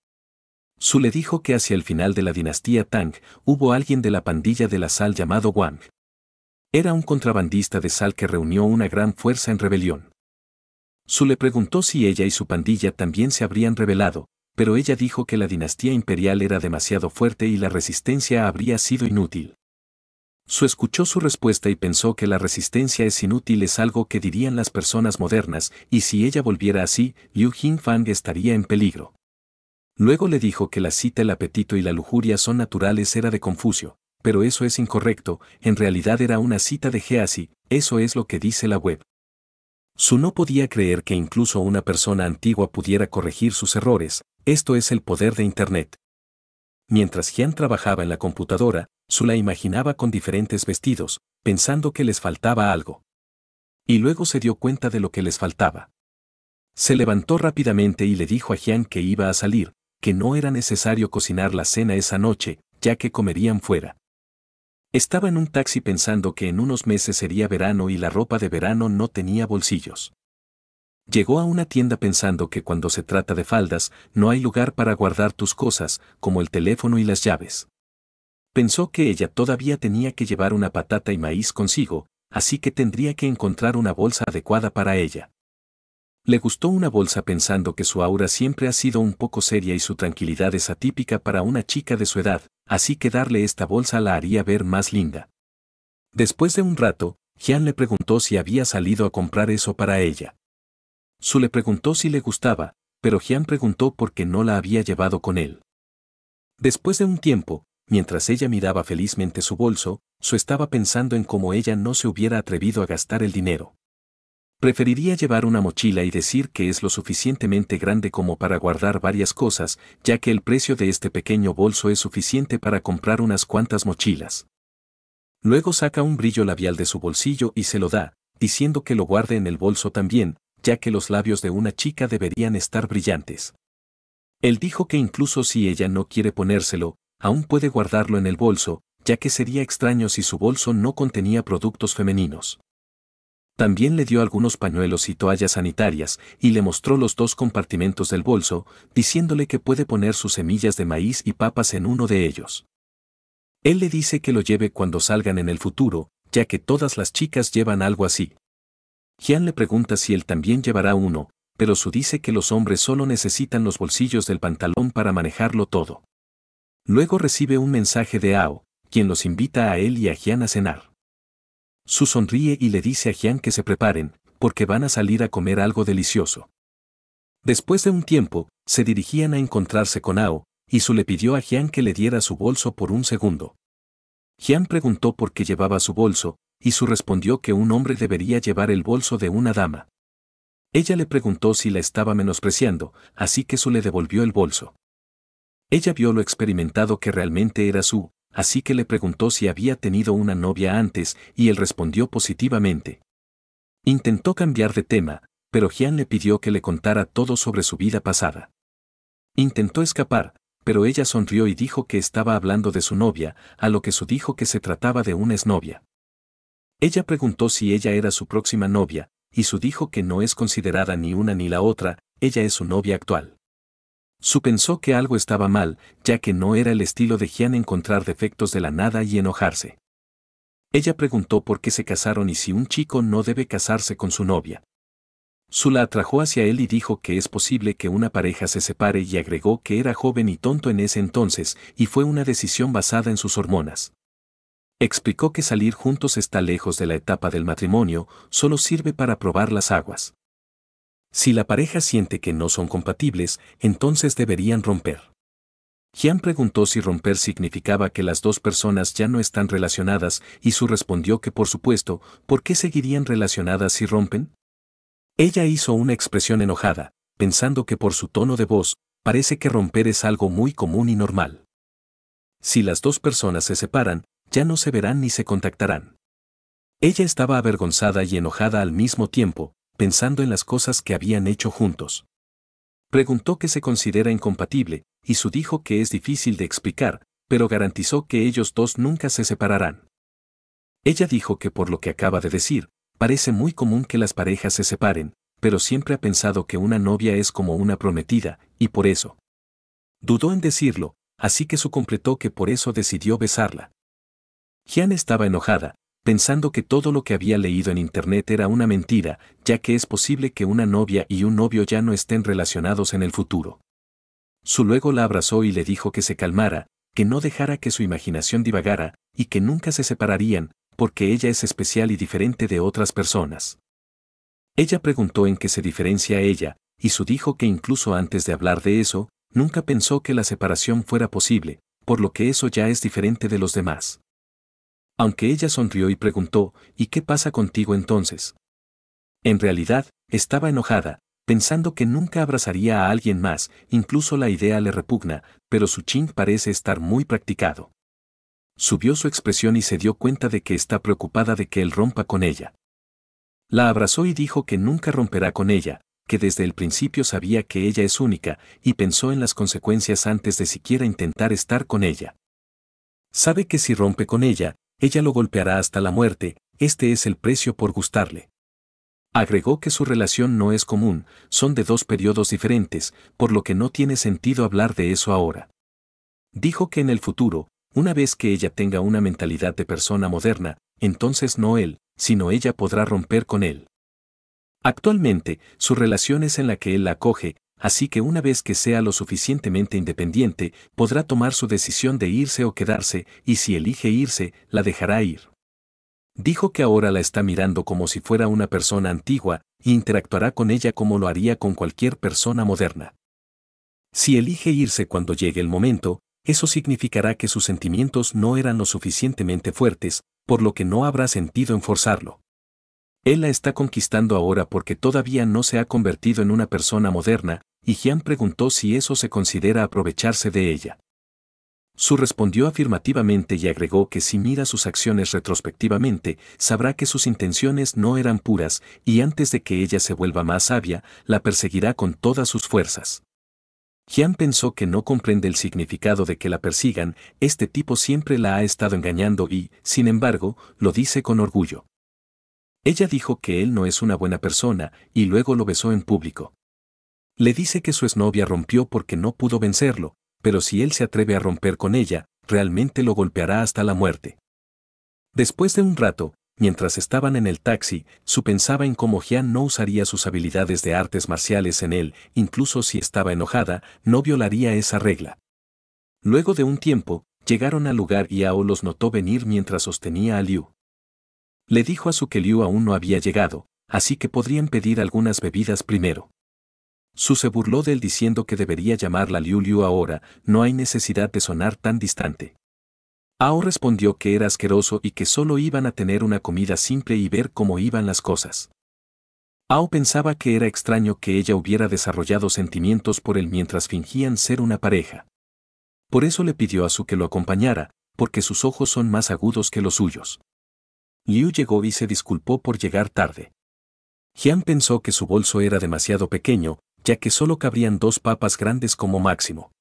Su le dijo que hacia el final de la dinastía Tang hubo alguien de la pandilla de la sal llamado Wang. Era un contrabandista de sal que reunió una gran fuerza en rebelión. Su le preguntó si ella y su pandilla también se habrían rebelado, pero ella dijo que la dinastía imperial era demasiado fuerte y la resistencia habría sido inútil. Su escuchó su respuesta y pensó que la resistencia es inútil es algo que dirían las personas modernas, y si ella volviera así, Liu Jingfang estaría en peligro. Luego le dijo que la cita el apetito y la lujuria son naturales era de Confucio, pero eso es incorrecto, en realidad era una cita de Geasi, eso es lo que dice la web. Su no podía creer que incluso una persona antigua pudiera corregir sus errores, esto es el poder de Internet. Mientras Jian trabajaba en la computadora, Zula imaginaba con diferentes vestidos, pensando que les faltaba algo. Y luego se dio cuenta de lo que les faltaba. Se levantó rápidamente y le dijo a Gian que iba a salir, que no era necesario cocinar la cena esa noche, ya que comerían fuera. Estaba en un taxi pensando que en unos meses sería verano y la ropa de verano no tenía bolsillos. Llegó a una tienda pensando que cuando se trata de faldas, no hay lugar para guardar tus cosas, como el teléfono y las llaves. Pensó que ella todavía tenía que llevar una patata y maíz consigo, así que tendría que encontrar una bolsa adecuada para ella. Le gustó una bolsa pensando que su aura siempre ha sido un poco seria y su tranquilidad es atípica para una chica de su edad, así que darle esta bolsa la haría ver más linda. Después de un rato, Gian le preguntó si había salido a comprar eso para ella. Su le preguntó si le gustaba, pero Jian preguntó por qué no la había llevado con él. Después de un tiempo, mientras ella miraba felizmente su bolso, Su estaba pensando en cómo ella no se hubiera atrevido a gastar el dinero. Preferiría llevar una mochila y decir que es lo suficientemente grande como para guardar varias cosas, ya que el precio de este pequeño bolso es suficiente para comprar unas cuantas mochilas. Luego saca un brillo labial de su bolsillo y se lo da, diciendo que lo guarde en el bolso también, ya que los labios de una chica deberían estar brillantes. Él dijo que incluso si ella no quiere ponérselo, aún puede guardarlo en el bolso, ya que sería extraño si su bolso no contenía productos femeninos. También le dio algunos pañuelos y toallas sanitarias y le mostró los dos compartimentos del bolso, diciéndole que puede poner sus semillas de maíz y papas en uno de ellos. Él le dice que lo lleve cuando salgan en el futuro, ya que todas las chicas llevan algo así. Jian le pregunta si él también llevará uno, pero Su dice que los hombres solo necesitan los bolsillos del pantalón para manejarlo todo. Luego recibe un mensaje de Ao, quien los invita a él y a Jian a cenar. Su sonríe y le dice a Jian que se preparen, porque van a salir a comer algo delicioso. Después de un tiempo, se dirigían a encontrarse con Ao, y Su le pidió a Jian que le diera su bolso por un segundo. Jian preguntó por qué llevaba su bolso, y su respondió que un hombre debería llevar el bolso de una dama. Ella le preguntó si la estaba menospreciando, así que su le devolvió el bolso. Ella vio lo experimentado que realmente era su, así que le preguntó si había tenido una novia antes y él respondió positivamente. Intentó cambiar de tema, pero Jian le pidió que le contara todo sobre su vida pasada. Intentó escapar, pero ella sonrió y dijo que estaba hablando de su novia, a lo que su dijo que se trataba de una exnovia. Ella preguntó si ella era su próxima novia, y su dijo que no es considerada ni una ni la otra, ella es su novia actual. Su pensó que algo estaba mal, ya que no era el estilo de Gian encontrar defectos de la nada y enojarse. Ella preguntó por qué se casaron y si un chico no debe casarse con su novia. Su la atrajo hacia él y dijo que es posible que una pareja se separe y agregó que era joven y tonto en ese entonces y fue una decisión basada en sus hormonas. Explicó que salir juntos está lejos de la etapa del matrimonio, solo sirve para probar las aguas. Si la pareja siente que no son compatibles, entonces deberían romper. Jian preguntó si romper significaba que las dos personas ya no están relacionadas y su respondió que por supuesto, ¿por qué seguirían relacionadas si rompen? Ella hizo una expresión enojada, pensando que por su tono de voz, parece que romper es algo muy común y normal. Si las dos personas se separan, ya no se verán ni se contactarán. Ella estaba avergonzada y enojada al mismo tiempo, pensando en las cosas que habían hecho juntos. Preguntó qué se considera incompatible, y su dijo que es difícil de explicar, pero garantizó que ellos dos nunca se separarán. Ella dijo que por lo que acaba de decir, parece muy común que las parejas se separen, pero siempre ha pensado que una novia es como una prometida, y por eso. Dudó en decirlo, así que su completó que por eso decidió besarla. Jian estaba enojada, pensando que todo lo que había leído en Internet era una mentira, ya que es posible que una novia y un novio ya no estén relacionados en el futuro. Su luego la abrazó y le dijo que se calmara, que no dejara que su imaginación divagara, y que nunca se separarían, porque ella es especial y diferente de otras personas. Ella preguntó en qué se diferencia ella, y su dijo que incluso antes de hablar de eso, nunca pensó que la separación fuera posible, por lo que eso ya es diferente de los demás aunque ella sonrió y preguntó, ¿y qué pasa contigo entonces? En realidad, estaba enojada, pensando que nunca abrazaría a alguien más, incluso la idea le repugna, pero su chin parece estar muy practicado. Subió su expresión y se dio cuenta de que está preocupada de que él rompa con ella. La abrazó y dijo que nunca romperá con ella, que desde el principio sabía que ella es única, y pensó en las consecuencias antes de siquiera intentar estar con ella. Sabe que si rompe con ella, ella lo golpeará hasta la muerte, este es el precio por gustarle. Agregó que su relación no es común, son de dos periodos diferentes, por lo que no tiene sentido hablar de eso ahora. Dijo que en el futuro, una vez que ella tenga una mentalidad de persona moderna, entonces no él, sino ella podrá romper con él. Actualmente, su relación es en la que él la acoge, así que una vez que sea lo suficientemente independiente, podrá tomar su decisión de irse o quedarse, y si elige irse, la dejará ir. Dijo que ahora la está mirando como si fuera una persona antigua, e interactuará con ella como lo haría con cualquier persona moderna. Si elige irse cuando llegue el momento, eso significará que sus sentimientos no eran lo suficientemente fuertes, por lo que no habrá sentido en forzarlo. Él la está conquistando ahora porque todavía no se ha convertido en una persona moderna, y Jian preguntó si eso se considera aprovecharse de ella. Su respondió afirmativamente y agregó que si mira sus acciones retrospectivamente, sabrá que sus intenciones no eran puras, y antes de que ella se vuelva más sabia, la perseguirá con todas sus fuerzas. Jian pensó que no comprende el significado de que la persigan, este tipo siempre la ha estado engañando y, sin embargo, lo dice con orgullo. Ella dijo que él no es una buena persona, y luego lo besó en público. Le dice que su exnovia rompió porque no pudo vencerlo, pero si él se atreve a romper con ella, realmente lo golpeará hasta la muerte. Después de un rato, mientras estaban en el taxi, su pensaba en cómo Jian no usaría sus habilidades de artes marciales en él, incluso si estaba enojada, no violaría esa regla. Luego de un tiempo, llegaron al lugar y Ao los notó venir mientras sostenía a Liu. Le dijo a su que Liu aún no había llegado, así que podrían pedir algunas bebidas primero. Su se burló de él diciendo que debería llamarla Liu Liu ahora, no hay necesidad de sonar tan distante. Ao respondió que era asqueroso y que solo iban a tener una comida simple y ver cómo iban las cosas. Ao pensaba que era extraño que ella hubiera desarrollado sentimientos por él mientras fingían ser una pareja. Por eso le pidió a Su que lo acompañara, porque sus ojos son más agudos que los suyos. Liu llegó y se disculpó por llegar tarde. Jian pensó que su bolso era demasiado pequeño, ya que solo cabrían dos papas grandes como máximo.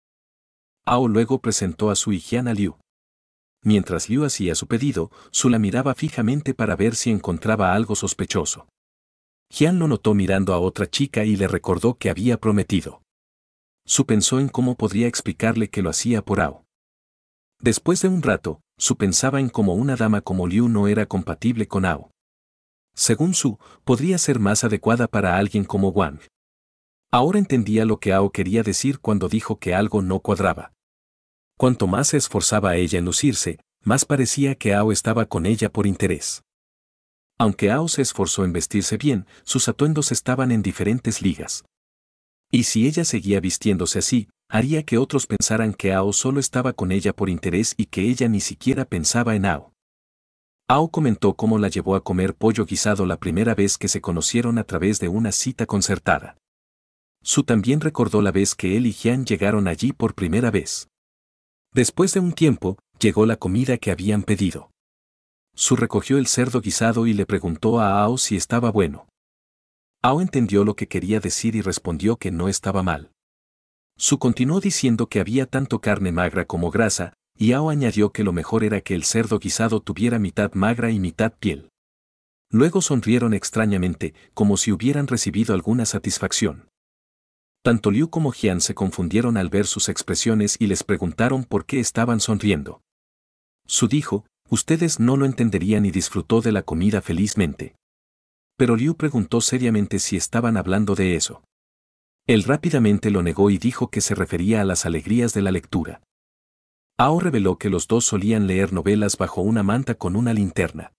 Ao luego presentó a su a Liu. Mientras Liu hacía su pedido, Su la miraba fijamente para ver si encontraba algo sospechoso. Jian lo notó mirando a otra chica y le recordó que había prometido. Su pensó en cómo podría explicarle que lo hacía por Ao. Después de un rato, Su pensaba en cómo una dama como Liu no era compatible con Ao. Según Su, podría ser más adecuada para alguien como Wang. Ahora entendía lo que Ao quería decir cuando dijo que algo no cuadraba. Cuanto más se esforzaba ella en lucirse, más parecía que Ao estaba con ella por interés. Aunque Ao se esforzó en vestirse bien, sus atuendos estaban en diferentes ligas. Y si ella seguía vistiéndose así, haría que otros pensaran que Ao solo estaba con ella por interés y que ella ni siquiera pensaba en Ao. Ao comentó cómo la llevó a comer pollo guisado la primera vez que se conocieron a través de una cita concertada. Su también recordó la vez que él y Jian llegaron allí por primera vez. Después de un tiempo, llegó la comida que habían pedido. Su recogió el cerdo guisado y le preguntó a Ao si estaba bueno. Ao entendió lo que quería decir y respondió que no estaba mal. Su continuó diciendo que había tanto carne magra como grasa, y Ao añadió que lo mejor era que el cerdo guisado tuviera mitad magra y mitad piel. Luego sonrieron extrañamente, como si hubieran recibido alguna satisfacción. Tanto Liu como Jian se confundieron al ver sus expresiones y les preguntaron por qué estaban sonriendo. Su dijo, ustedes no lo entenderían y disfrutó de la comida felizmente. Pero Liu preguntó seriamente si estaban hablando de eso. Él rápidamente lo negó y dijo que se refería a las alegrías de la lectura. Ao reveló que los dos solían leer novelas bajo una manta con una linterna.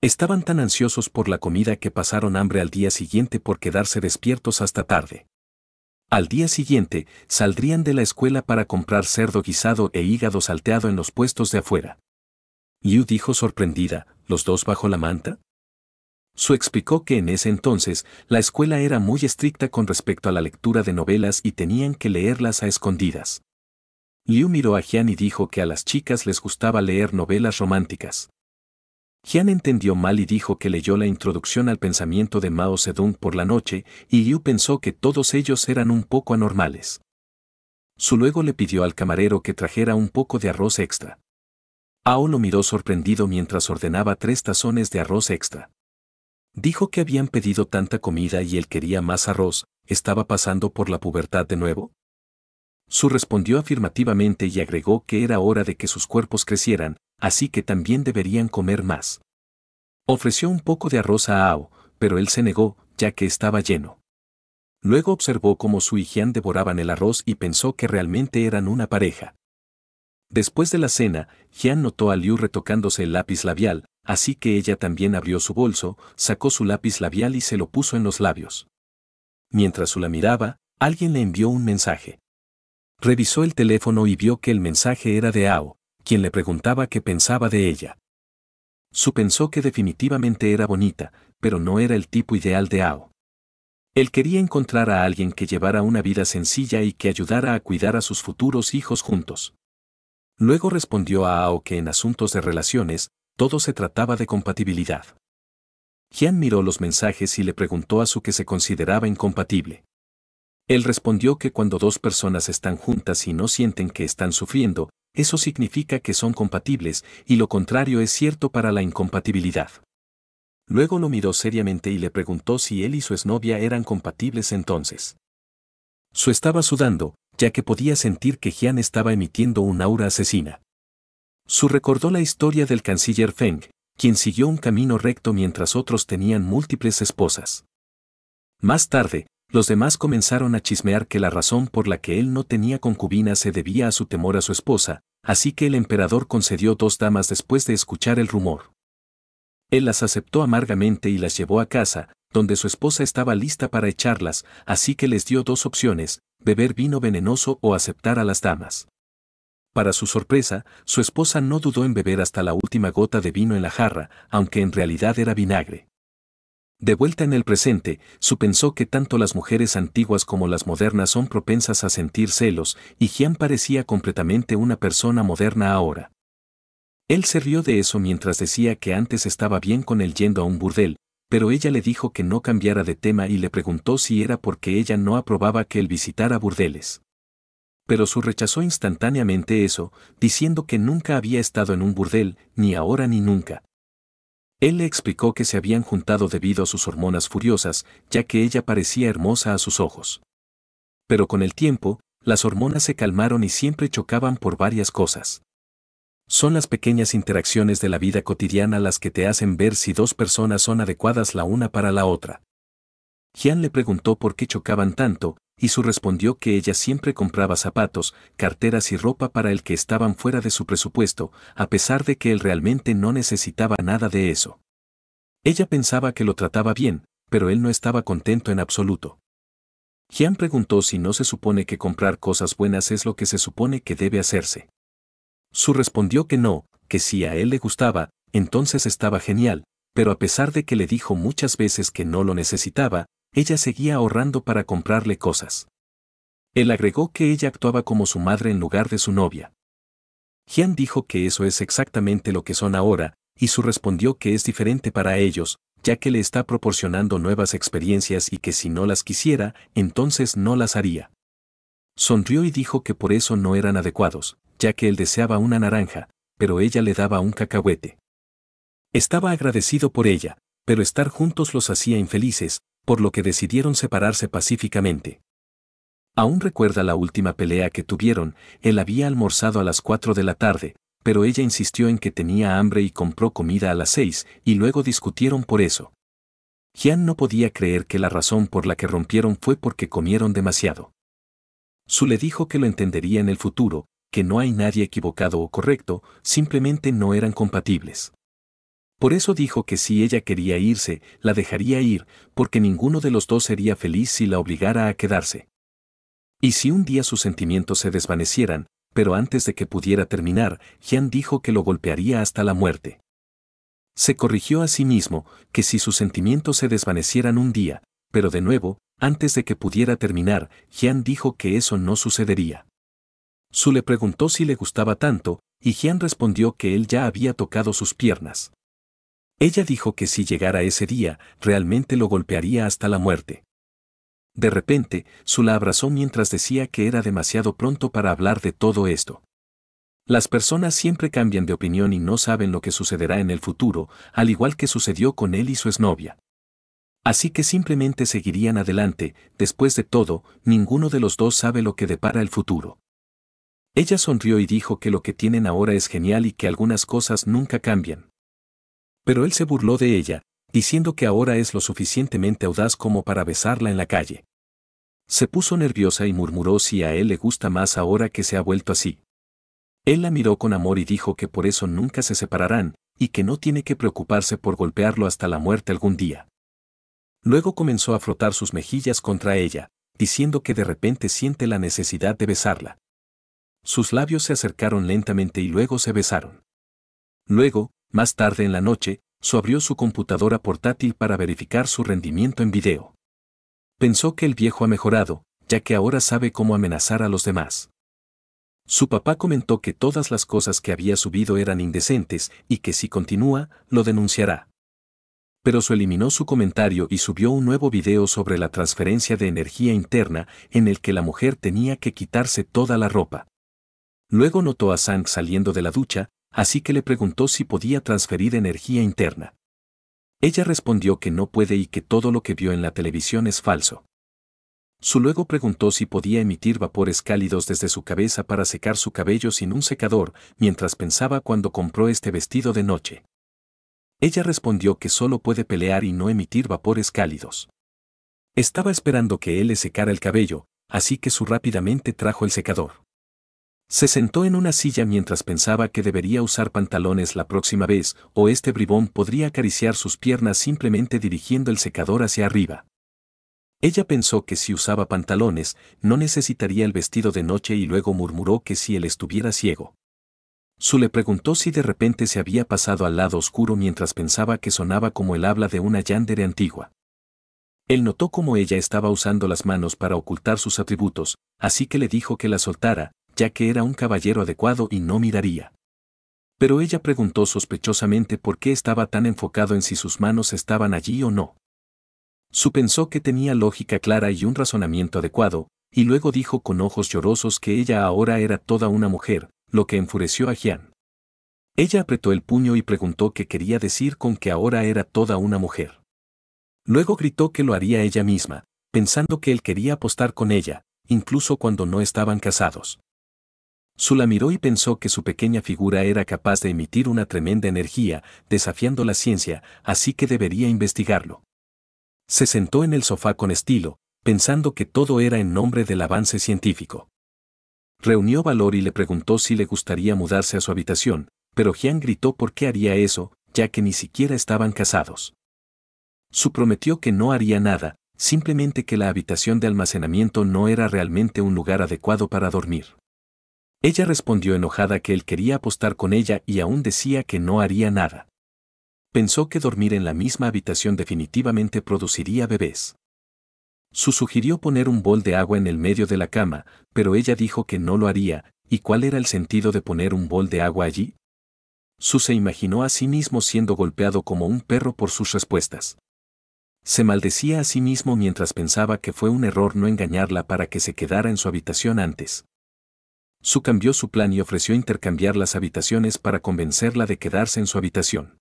Estaban tan ansiosos por la comida que pasaron hambre al día siguiente por quedarse despiertos hasta tarde. Al día siguiente, saldrían de la escuela para comprar cerdo guisado e hígado salteado en los puestos de afuera. Yu dijo sorprendida, ¿los dos bajo la manta? Su explicó que en ese entonces la escuela era muy estricta con respecto a la lectura de novelas y tenían que leerlas a escondidas. Liu miró a Jian y dijo que a las chicas les gustaba leer novelas románticas. Jian entendió mal y dijo que leyó la introducción al pensamiento de Mao Zedong por la noche, y Liu pensó que todos ellos eran un poco anormales. Su luego le pidió al camarero que trajera un poco de arroz extra. Ao lo miró sorprendido mientras ordenaba tres tazones de arroz extra. Dijo que habían pedido tanta comida y él quería más arroz, ¿estaba pasando por la pubertad de nuevo? Su respondió afirmativamente y agregó que era hora de que sus cuerpos crecieran, así que también deberían comer más. Ofreció un poco de arroz a Ao, pero él se negó, ya que estaba lleno. Luego observó cómo su y Jian devoraban el arroz y pensó que realmente eran una pareja. Después de la cena, Jian notó a Liu retocándose el lápiz labial, así que ella también abrió su bolso, sacó su lápiz labial y se lo puso en los labios. Mientras su la miraba, alguien le envió un mensaje. Revisó el teléfono y vio que el mensaje era de Ao quien le preguntaba qué pensaba de ella. Su pensó que definitivamente era bonita, pero no era el tipo ideal de Ao. Él quería encontrar a alguien que llevara una vida sencilla y que ayudara a cuidar a sus futuros hijos juntos. Luego respondió a Ao que en asuntos de relaciones, todo se trataba de compatibilidad. Jian miró los mensajes y le preguntó a Su que se consideraba incompatible. Él respondió que cuando dos personas están juntas y no sienten que están sufriendo, eso significa que son compatibles y lo contrario es cierto para la incompatibilidad. Luego lo miró seriamente y le preguntó si él y su exnovia eran compatibles entonces. Su estaba sudando, ya que podía sentir que Jian estaba emitiendo un aura asesina. Su recordó la historia del canciller Feng, quien siguió un camino recto mientras otros tenían múltiples esposas. Más tarde, los demás comenzaron a chismear que la razón por la que él no tenía concubina se debía a su temor a su esposa, así que el emperador concedió dos damas después de escuchar el rumor. Él las aceptó amargamente y las llevó a casa, donde su esposa estaba lista para echarlas, así que les dio dos opciones, beber vino venenoso o aceptar a las damas. Para su sorpresa, su esposa no dudó en beber hasta la última gota de vino en la jarra, aunque en realidad era vinagre. De vuelta en el presente, su pensó que tanto las mujeres antiguas como las modernas son propensas a sentir celos, y Jian parecía completamente una persona moderna ahora. Él se rió de eso mientras decía que antes estaba bien con él yendo a un burdel, pero ella le dijo que no cambiara de tema y le preguntó si era porque ella no aprobaba que él visitara burdeles. Pero su rechazó instantáneamente eso, diciendo que nunca había estado en un burdel, ni ahora ni nunca. Él le explicó que se habían juntado debido a sus hormonas furiosas, ya que ella parecía hermosa a sus ojos. Pero con el tiempo, las hormonas se calmaron y siempre chocaban por varias cosas. Son las pequeñas interacciones de la vida cotidiana las que te hacen ver si dos personas son adecuadas la una para la otra. Jian le preguntó por qué chocaban tanto, y su respondió que ella siempre compraba zapatos, carteras y ropa para el que estaban fuera de su presupuesto, a pesar de que él realmente no necesitaba nada de eso. Ella pensaba que lo trataba bien, pero él no estaba contento en absoluto. Jean preguntó si no se supone que comprar cosas buenas es lo que se supone que debe hacerse. Su respondió que no, que si a él le gustaba, entonces estaba genial, pero a pesar de que le dijo muchas veces que no lo necesitaba, ella seguía ahorrando para comprarle cosas. Él agregó que ella actuaba como su madre en lugar de su novia. Jian dijo que eso es exactamente lo que son ahora, y Su respondió que es diferente para ellos, ya que le está proporcionando nuevas experiencias y que si no las quisiera, entonces no las haría. Sonrió y dijo que por eso no eran adecuados, ya que él deseaba una naranja, pero ella le daba un cacahuete. Estaba agradecido por ella, pero estar juntos los hacía infelices, por lo que decidieron separarse pacíficamente. Aún recuerda la última pelea que tuvieron, él había almorzado a las 4 de la tarde, pero ella insistió en que tenía hambre y compró comida a las 6, y luego discutieron por eso. Jian no podía creer que la razón por la que rompieron fue porque comieron demasiado. Su le dijo que lo entendería en el futuro, que no hay nadie equivocado o correcto, simplemente no eran compatibles. Por eso dijo que si ella quería irse, la dejaría ir, porque ninguno de los dos sería feliz si la obligara a quedarse. Y si un día sus sentimientos se desvanecieran, pero antes de que pudiera terminar, Jian dijo que lo golpearía hasta la muerte. Se corrigió a sí mismo que si sus sentimientos se desvanecieran un día, pero de nuevo, antes de que pudiera terminar, Jian dijo que eso no sucedería. Su le preguntó si le gustaba tanto, y Jian respondió que él ya había tocado sus piernas. Ella dijo que si llegara ese día, realmente lo golpearía hasta la muerte. De repente, Su la abrazó mientras decía que era demasiado pronto para hablar de todo esto. Las personas siempre cambian de opinión y no saben lo que sucederá en el futuro, al igual que sucedió con él y su exnovia. Así que simplemente seguirían adelante, después de todo, ninguno de los dos sabe lo que depara el futuro. Ella sonrió y dijo que lo que tienen ahora es genial y que algunas cosas nunca cambian. Pero él se burló de ella, diciendo que ahora es lo suficientemente audaz como para besarla en la calle. Se puso nerviosa y murmuró si a él le gusta más ahora que se ha vuelto así. Él la miró con amor y dijo que por eso nunca se separarán, y que no tiene que preocuparse por golpearlo hasta la muerte algún día. Luego comenzó a frotar sus mejillas contra ella, diciendo que de repente siente la necesidad de besarla. Sus labios se acercaron lentamente y luego se besaron. Luego, más tarde en la noche, su abrió su computadora portátil para verificar su rendimiento en video. Pensó que el viejo ha mejorado, ya que ahora sabe cómo amenazar a los demás. Su papá comentó que todas las cosas que había subido eran indecentes y que si continúa, lo denunciará. Pero su eliminó su comentario y subió un nuevo video sobre la transferencia de energía interna en el que la mujer tenía que quitarse toda la ropa. Luego notó a Sang saliendo de la ducha, así que le preguntó si podía transferir energía interna. Ella respondió que no puede y que todo lo que vio en la televisión es falso. Su luego preguntó si podía emitir vapores cálidos desde su cabeza para secar su cabello sin un secador, mientras pensaba cuando compró este vestido de noche. Ella respondió que solo puede pelear y no emitir vapores cálidos. Estaba esperando que él le secara el cabello, así que su rápidamente trajo el secador. Se sentó en una silla mientras pensaba que debería usar pantalones la próxima vez, o este bribón podría acariciar sus piernas simplemente dirigiendo el secador hacia arriba. Ella pensó que si usaba pantalones, no necesitaría el vestido de noche y luego murmuró que si él estuviera ciego. Su le preguntó si de repente se había pasado al lado oscuro mientras pensaba que sonaba como el habla de una yandere antigua. Él notó cómo ella estaba usando las manos para ocultar sus atributos, así que le dijo que la soltara, ya que era un caballero adecuado y no miraría. Pero ella preguntó sospechosamente por qué estaba tan enfocado en si sus manos estaban allí o no. Su pensó que tenía lógica clara y un razonamiento adecuado, y luego dijo con ojos llorosos que ella ahora era toda una mujer, lo que enfureció a Jian. Ella apretó el puño y preguntó qué quería decir con que ahora era toda una mujer. Luego gritó que lo haría ella misma, pensando que él quería apostar con ella, incluso cuando no estaban casados. Sula miró y pensó que su pequeña figura era capaz de emitir una tremenda energía, desafiando la ciencia, así que debería investigarlo. Se sentó en el sofá con estilo, pensando que todo era en nombre del avance científico. Reunió valor y le preguntó si le gustaría mudarse a su habitación, pero Jian gritó por qué haría eso, ya que ni siquiera estaban casados. Su prometió que no haría nada, simplemente que la habitación de almacenamiento no era realmente un lugar adecuado para dormir. Ella respondió enojada que él quería apostar con ella y aún decía que no haría nada. Pensó que dormir en la misma habitación definitivamente produciría bebés. Su sugirió poner un bol de agua en el medio de la cama, pero ella dijo que no lo haría, ¿y cuál era el sentido de poner un bol de agua allí? Su se imaginó a sí mismo siendo golpeado como un perro por sus respuestas. Se maldecía a sí mismo mientras pensaba que fue un error no engañarla para que se quedara en su habitación antes. Su cambió su plan y ofreció intercambiar las habitaciones para convencerla de quedarse en su habitación.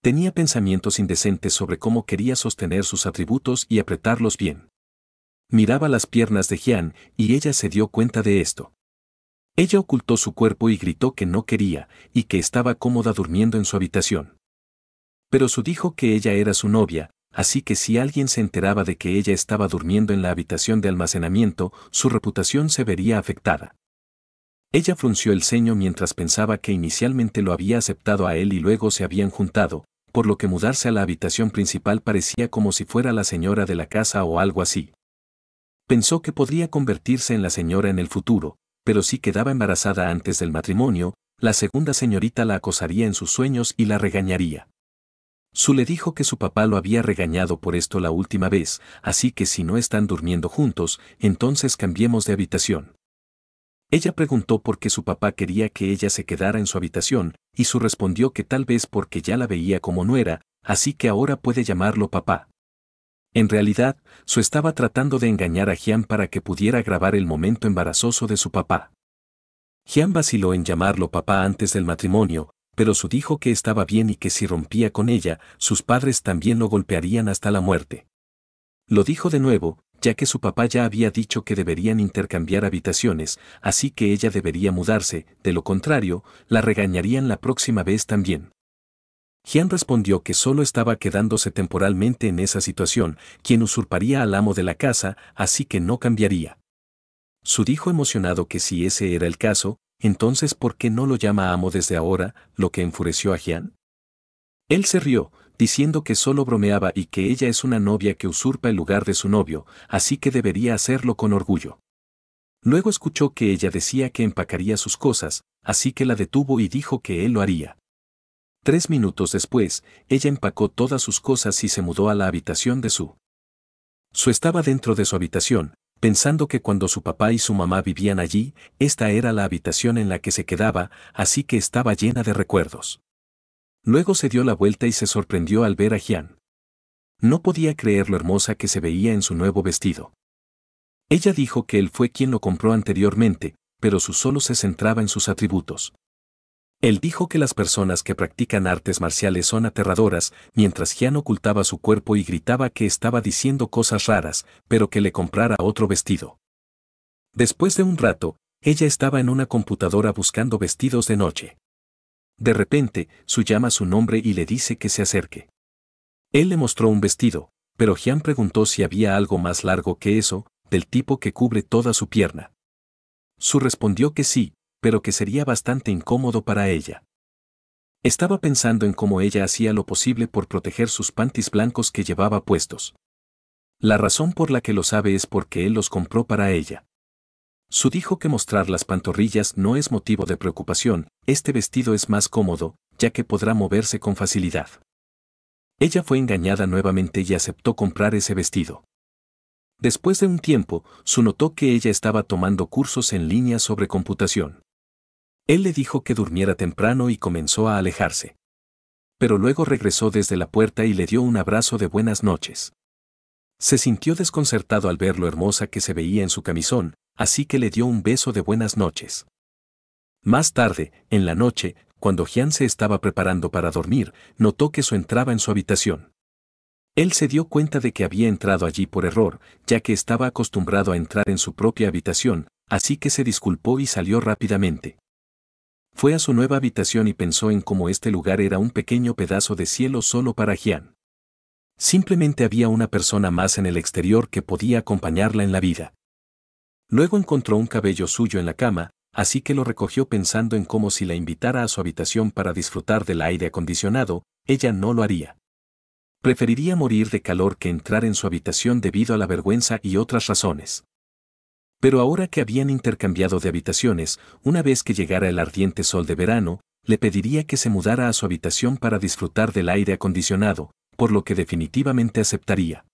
Tenía pensamientos indecentes sobre cómo quería sostener sus atributos y apretarlos bien. Miraba las piernas de Jian y ella se dio cuenta de esto. Ella ocultó su cuerpo y gritó que no quería y que estaba cómoda durmiendo en su habitación. Pero su dijo que ella era su novia, así que si alguien se enteraba de que ella estaba durmiendo en la habitación de almacenamiento, su reputación se vería afectada. Ella frunció el ceño mientras pensaba que inicialmente lo había aceptado a él y luego se habían juntado, por lo que mudarse a la habitación principal parecía como si fuera la señora de la casa o algo así. Pensó que podría convertirse en la señora en el futuro, pero si quedaba embarazada antes del matrimonio, la segunda señorita la acosaría en sus sueños y la regañaría. Su le dijo que su papá lo había regañado por esto la última vez, así que si no están durmiendo juntos, entonces cambiemos de habitación. Ella preguntó por qué su papá quería que ella se quedara en su habitación, y su respondió que tal vez porque ya la veía como nuera, así que ahora puede llamarlo papá. En realidad, su estaba tratando de engañar a Jian para que pudiera grabar el momento embarazoso de su papá. Jian vaciló en llamarlo papá antes del matrimonio, pero su dijo que estaba bien y que si rompía con ella, sus padres también lo golpearían hasta la muerte. Lo dijo de nuevo, ya que su papá ya había dicho que deberían intercambiar habitaciones, así que ella debería mudarse, de lo contrario, la regañarían la próxima vez también. Jian respondió que solo estaba quedándose temporalmente en esa situación, quien usurparía al amo de la casa, así que no cambiaría. Su dijo emocionado que si ese era el caso, entonces ¿por qué no lo llama amo desde ahora, lo que enfureció a Jian? Él se rió, diciendo que solo bromeaba y que ella es una novia que usurpa el lugar de su novio, así que debería hacerlo con orgullo. Luego escuchó que ella decía que empacaría sus cosas, así que la detuvo y dijo que él lo haría. Tres minutos después, ella empacó todas sus cosas y se mudó a la habitación de su. Su estaba dentro de su habitación, pensando que cuando su papá y su mamá vivían allí, esta era la habitación en la que se quedaba, así que estaba llena de recuerdos. Luego se dio la vuelta y se sorprendió al ver a Jian. No podía creer lo hermosa que se veía en su nuevo vestido. Ella dijo que él fue quien lo compró anteriormente, pero su solo se centraba en sus atributos. Él dijo que las personas que practican artes marciales son aterradoras, mientras Jian ocultaba su cuerpo y gritaba que estaba diciendo cosas raras, pero que le comprara otro vestido. Después de un rato, ella estaba en una computadora buscando vestidos de noche. De repente, Su llama su nombre y le dice que se acerque. Él le mostró un vestido, pero Jian preguntó si había algo más largo que eso, del tipo que cubre toda su pierna. Su respondió que sí, pero que sería bastante incómodo para ella. Estaba pensando en cómo ella hacía lo posible por proteger sus pantis blancos que llevaba puestos. La razón por la que lo sabe es porque él los compró para ella. Su dijo que mostrar las pantorrillas no es motivo de preocupación, este vestido es más cómodo, ya que podrá moverse con facilidad. Ella fue engañada nuevamente y aceptó comprar ese vestido. Después de un tiempo, Su notó que ella estaba tomando cursos en línea sobre computación. Él le dijo que durmiera temprano y comenzó a alejarse. Pero luego regresó desde la puerta y le dio un abrazo de buenas noches. Se sintió desconcertado al ver lo hermosa que se veía en su camisón, así que le dio un beso de buenas noches. Más tarde, en la noche, cuando Jian se estaba preparando para dormir, notó que su entraba en su habitación. Él se dio cuenta de que había entrado allí por error, ya que estaba acostumbrado a entrar en su propia habitación, así que se disculpó y salió rápidamente. Fue a su nueva habitación y pensó en cómo este lugar era un pequeño pedazo de cielo solo para Jian. Simplemente había una persona más en el exterior que podía acompañarla en la vida. Luego encontró un cabello suyo en la cama, así que lo recogió pensando en cómo si la invitara a su habitación para disfrutar del aire acondicionado, ella no lo haría. Preferiría morir de calor que entrar en su habitación debido a la vergüenza y otras razones. Pero ahora que habían intercambiado de habitaciones, una vez que llegara el ardiente sol de verano, le pediría que se mudara a su habitación para disfrutar del aire acondicionado, por lo que definitivamente aceptaría.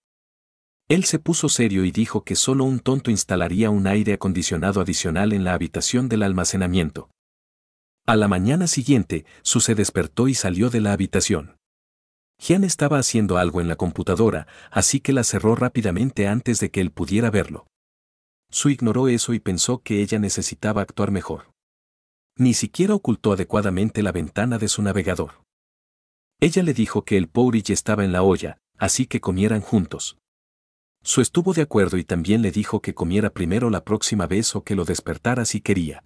Él se puso serio y dijo que solo un tonto instalaría un aire acondicionado adicional en la habitación del almacenamiento. A la mañana siguiente, Su se despertó y salió de la habitación. Gian estaba haciendo algo en la computadora, así que la cerró rápidamente antes de que él pudiera verlo. Su ignoró eso y pensó que ella necesitaba actuar mejor. Ni siquiera ocultó adecuadamente la ventana de su navegador. Ella le dijo que el porridge estaba en la olla, así que comieran juntos. Su estuvo de acuerdo y también le dijo que comiera primero la próxima vez o que lo despertara si quería.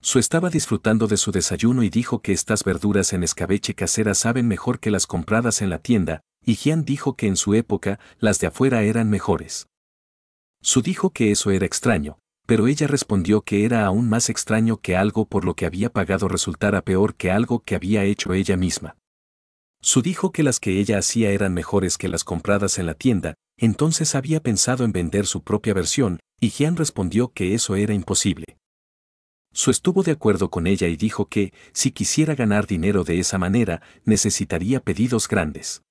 Su estaba disfrutando de su desayuno y dijo que estas verduras en escabeche casera saben mejor que las compradas en la tienda, y Gian dijo que en su época las de afuera eran mejores. Su dijo que eso era extraño, pero ella respondió que era aún más extraño que algo por lo que había pagado resultara peor que algo que había hecho ella misma. Su dijo que las que ella hacía eran mejores que las compradas en la tienda, entonces había pensado en vender su propia versión, y Jian respondió que eso era imposible. Su estuvo de acuerdo con ella y dijo que, si quisiera ganar dinero de esa manera, necesitaría pedidos grandes.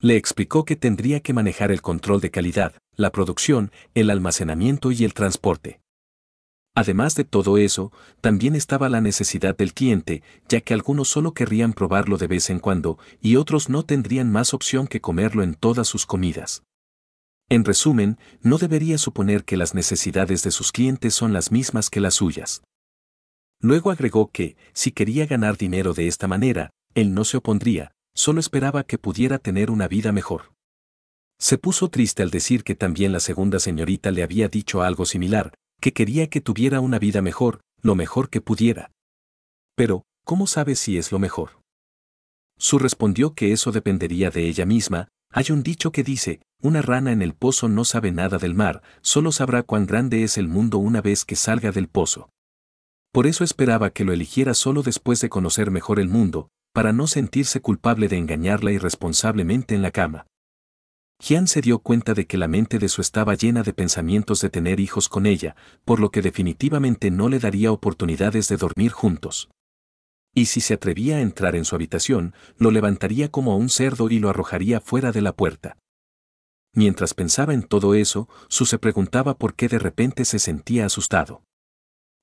Le explicó que tendría que manejar el control de calidad, la producción, el almacenamiento y el transporte. Además de todo eso, también estaba la necesidad del cliente, ya que algunos solo querrían probarlo de vez en cuando y otros no tendrían más opción que comerlo en todas sus comidas. En resumen, no debería suponer que las necesidades de sus clientes son las mismas que las suyas. Luego agregó que, si quería ganar dinero de esta manera, él no se opondría, solo esperaba que pudiera tener una vida mejor. Se puso triste al decir que también la segunda señorita le había dicho algo similar, que quería que tuviera una vida mejor, lo mejor que pudiera. Pero, ¿cómo sabe si es lo mejor? Su respondió que eso dependería de ella misma, hay un dicho que dice, una rana en el pozo no sabe nada del mar, solo sabrá cuán grande es el mundo una vez que salga del pozo. Por eso esperaba que lo eligiera solo después de conocer mejor el mundo, para no sentirse culpable de engañarla irresponsablemente en la cama. Jian se dio cuenta de que la mente de su estaba llena de pensamientos de tener hijos con ella, por lo que definitivamente no le daría oportunidades de dormir juntos y si se atrevía a entrar en su habitación, lo levantaría como a un cerdo y lo arrojaría fuera de la puerta. Mientras pensaba en todo eso, Su se preguntaba por qué de repente se sentía asustado.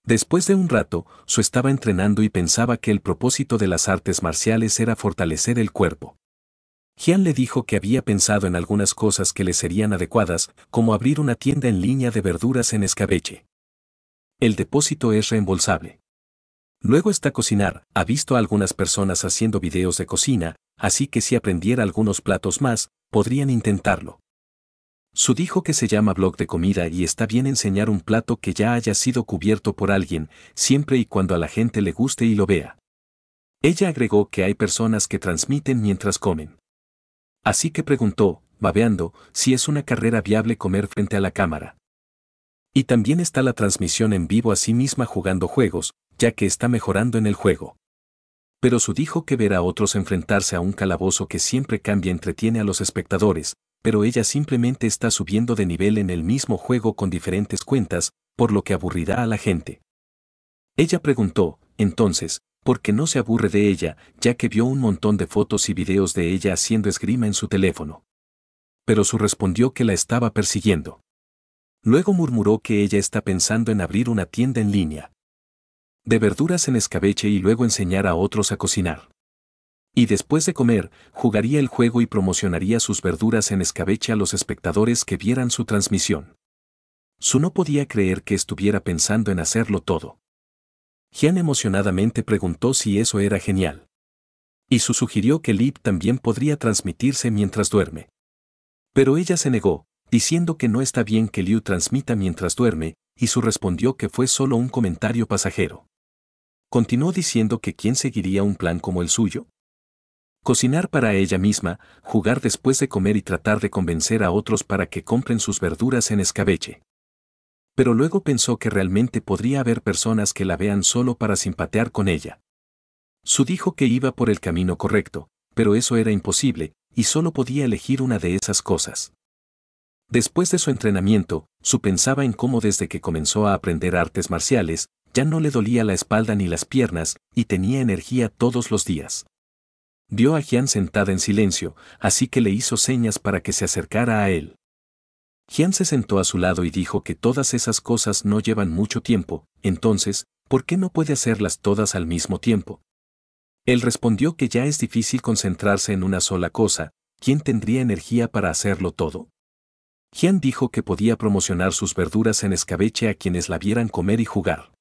Después de un rato, Su estaba entrenando y pensaba que el propósito de las artes marciales era fortalecer el cuerpo. Jian le dijo que había pensado en algunas cosas que le serían adecuadas, como abrir una tienda en línea de verduras en escabeche. El depósito es reembolsable. Luego está cocinar, ha visto a algunas personas haciendo videos de cocina, así que si aprendiera algunos platos más, podrían intentarlo. Su dijo que se llama blog de comida y está bien enseñar un plato que ya haya sido cubierto por alguien, siempre y cuando a la gente le guste y lo vea. Ella agregó que hay personas que transmiten mientras comen. Así que preguntó, babeando, si es una carrera viable comer frente a la cámara. Y también está la transmisión en vivo a sí misma jugando juegos, ya que está mejorando en el juego. Pero su dijo que ver a otros enfrentarse a un calabozo que siempre cambia entretiene a los espectadores, pero ella simplemente está subiendo de nivel en el mismo juego con diferentes cuentas, por lo que aburrirá a la gente. Ella preguntó, entonces, ¿por qué no se aburre de ella, ya que vio un montón de fotos y videos de ella haciendo esgrima en su teléfono? Pero su respondió que la estaba persiguiendo. Luego murmuró que ella está pensando en abrir una tienda en línea. De verduras en escabeche y luego enseñar a otros a cocinar. Y después de comer, jugaría el juego y promocionaría sus verduras en escabeche a los espectadores que vieran su transmisión. Su no podía creer que estuviera pensando en hacerlo todo. Gian emocionadamente preguntó si eso era genial. Y su sugirió que Lip también podría transmitirse mientras duerme. Pero ella se negó, diciendo que no está bien que Liu transmita mientras duerme, y su respondió que fue solo un comentario pasajero. Continuó diciendo que quién seguiría un plan como el suyo. Cocinar para ella misma, jugar después de comer y tratar de convencer a otros para que compren sus verduras en escabeche. Pero luego pensó que realmente podría haber personas que la vean solo para simpatear con ella. Su dijo que iba por el camino correcto, pero eso era imposible, y solo podía elegir una de esas cosas. Después de su entrenamiento, Su pensaba en cómo desde que comenzó a aprender artes marciales, ya no le dolía la espalda ni las piernas, y tenía energía todos los días. Vio a Jian sentada en silencio, así que le hizo señas para que se acercara a él. Jian se sentó a su lado y dijo que todas esas cosas no llevan mucho tiempo, entonces, ¿por qué no puede hacerlas todas al mismo tiempo? Él respondió que ya es difícil concentrarse en una sola cosa, ¿quién tendría energía para hacerlo todo? Jian dijo que podía promocionar sus verduras en escabeche a quienes la vieran comer y jugar.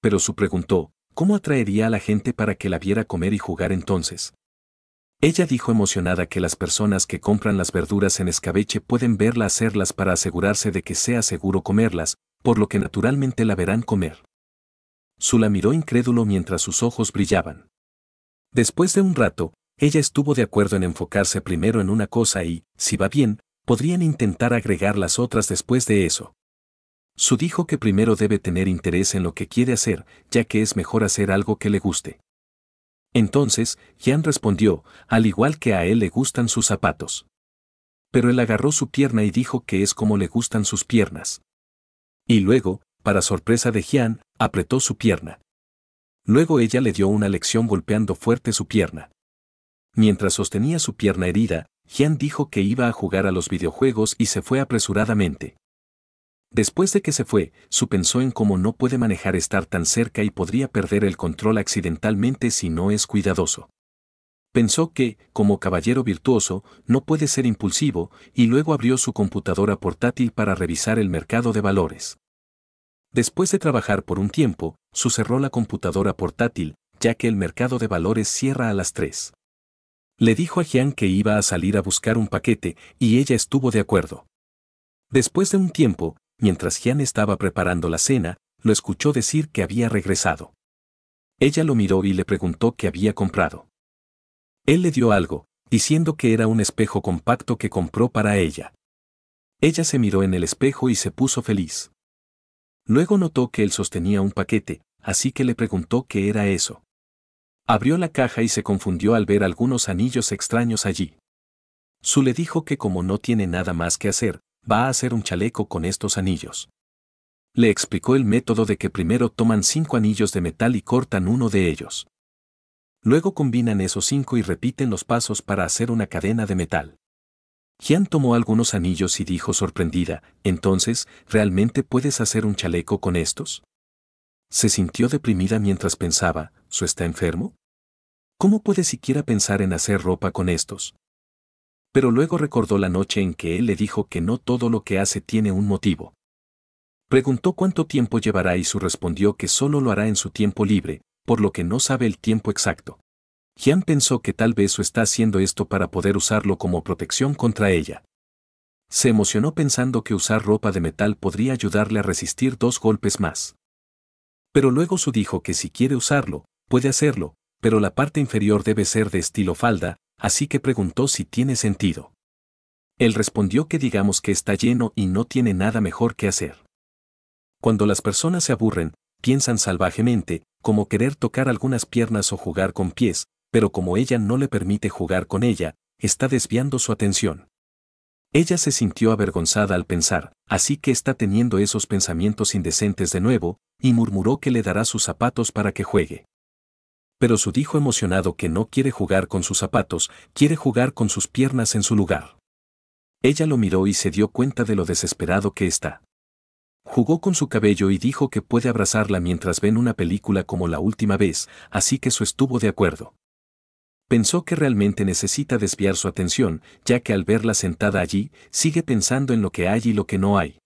Pero su preguntó, ¿cómo atraería a la gente para que la viera comer y jugar entonces? Ella dijo emocionada que las personas que compran las verduras en escabeche pueden verla hacerlas para asegurarse de que sea seguro comerlas, por lo que naturalmente la verán comer. la miró incrédulo mientras sus ojos brillaban. Después de un rato, ella estuvo de acuerdo en enfocarse primero en una cosa y, si va bien, podrían intentar agregar las otras después de eso. Su dijo que primero debe tener interés en lo que quiere hacer, ya que es mejor hacer algo que le guste. Entonces, Jian respondió, al igual que a él le gustan sus zapatos. Pero él agarró su pierna y dijo que es como le gustan sus piernas. Y luego, para sorpresa de Jian, apretó su pierna. Luego ella le dio una lección golpeando fuerte su pierna. Mientras sostenía su pierna herida, Jian dijo que iba a jugar a los videojuegos y se fue apresuradamente. Después de que se fue, Su pensó en cómo no puede manejar estar tan cerca y podría perder el control accidentalmente si no es cuidadoso. Pensó que, como caballero virtuoso, no puede ser impulsivo, y luego abrió su computadora portátil para revisar el mercado de valores. Después de trabajar por un tiempo, Su cerró la computadora portátil, ya que el mercado de valores cierra a las 3. Le dijo a Jean que iba a salir a buscar un paquete y ella estuvo de acuerdo. Después de un tiempo, mientras Jian estaba preparando la cena, lo escuchó decir que había regresado. Ella lo miró y le preguntó qué había comprado. Él le dio algo, diciendo que era un espejo compacto que compró para ella. Ella se miró en el espejo y se puso feliz. Luego notó que él sostenía un paquete, así que le preguntó qué era eso. Abrió la caja y se confundió al ver algunos anillos extraños allí. Su le dijo que como no tiene nada más que hacer, va a hacer un chaleco con estos anillos. Le explicó el método de que primero toman cinco anillos de metal y cortan uno de ellos. Luego combinan esos cinco y repiten los pasos para hacer una cadena de metal. Jian tomó algunos anillos y dijo sorprendida, entonces, ¿realmente puedes hacer un chaleco con estos? Se sintió deprimida mientras pensaba, ¿su está enfermo? ¿Cómo puede siquiera pensar en hacer ropa con estos? Pero luego recordó la noche en que él le dijo que no todo lo que hace tiene un motivo. Preguntó cuánto tiempo llevará y su respondió que solo lo hará en su tiempo libre, por lo que no sabe el tiempo exacto. Jian pensó que tal vez su está haciendo esto para poder usarlo como protección contra ella. Se emocionó pensando que usar ropa de metal podría ayudarle a resistir dos golpes más pero luego su dijo que si quiere usarlo, puede hacerlo, pero la parte inferior debe ser de estilo falda, así que preguntó si tiene sentido. Él respondió que digamos que está lleno y no tiene nada mejor que hacer. Cuando las personas se aburren, piensan salvajemente, como querer tocar algunas piernas o jugar con pies, pero como ella no le permite jugar con ella, está desviando su atención. Ella se sintió avergonzada al pensar, así que está teniendo esos pensamientos indecentes de nuevo, y murmuró que le dará sus zapatos para que juegue. Pero su dijo emocionado que no quiere jugar con sus zapatos, quiere jugar con sus piernas en su lugar. Ella lo miró y se dio cuenta de lo desesperado que está. Jugó con su cabello y dijo que puede abrazarla mientras ven una película como la última vez, así que su estuvo de acuerdo. Pensó que realmente necesita desviar su atención, ya que al verla sentada allí, sigue pensando en lo que hay y lo que no hay.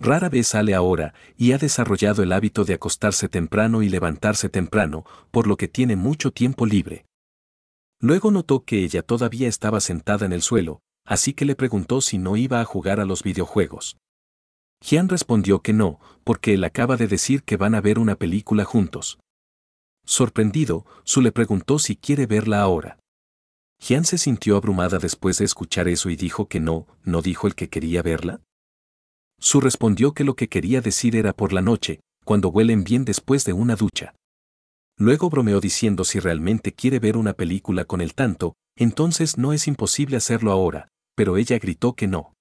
Rara vez sale ahora, y ha desarrollado el hábito de acostarse temprano y levantarse temprano, por lo que tiene mucho tiempo libre. Luego notó que ella todavía estaba sentada en el suelo, así que le preguntó si no iba a jugar a los videojuegos. Jian respondió que no, porque él acaba de decir que van a ver una película juntos. Sorprendido, Su le preguntó si quiere verla ahora. Jian se sintió abrumada después de escuchar eso y dijo que no, ¿no dijo el que quería verla? Su respondió que lo que quería decir era por la noche, cuando huelen bien después de una ducha. Luego bromeó diciendo si realmente quiere ver una película con el tanto, entonces no es imposible hacerlo ahora, pero ella gritó que no.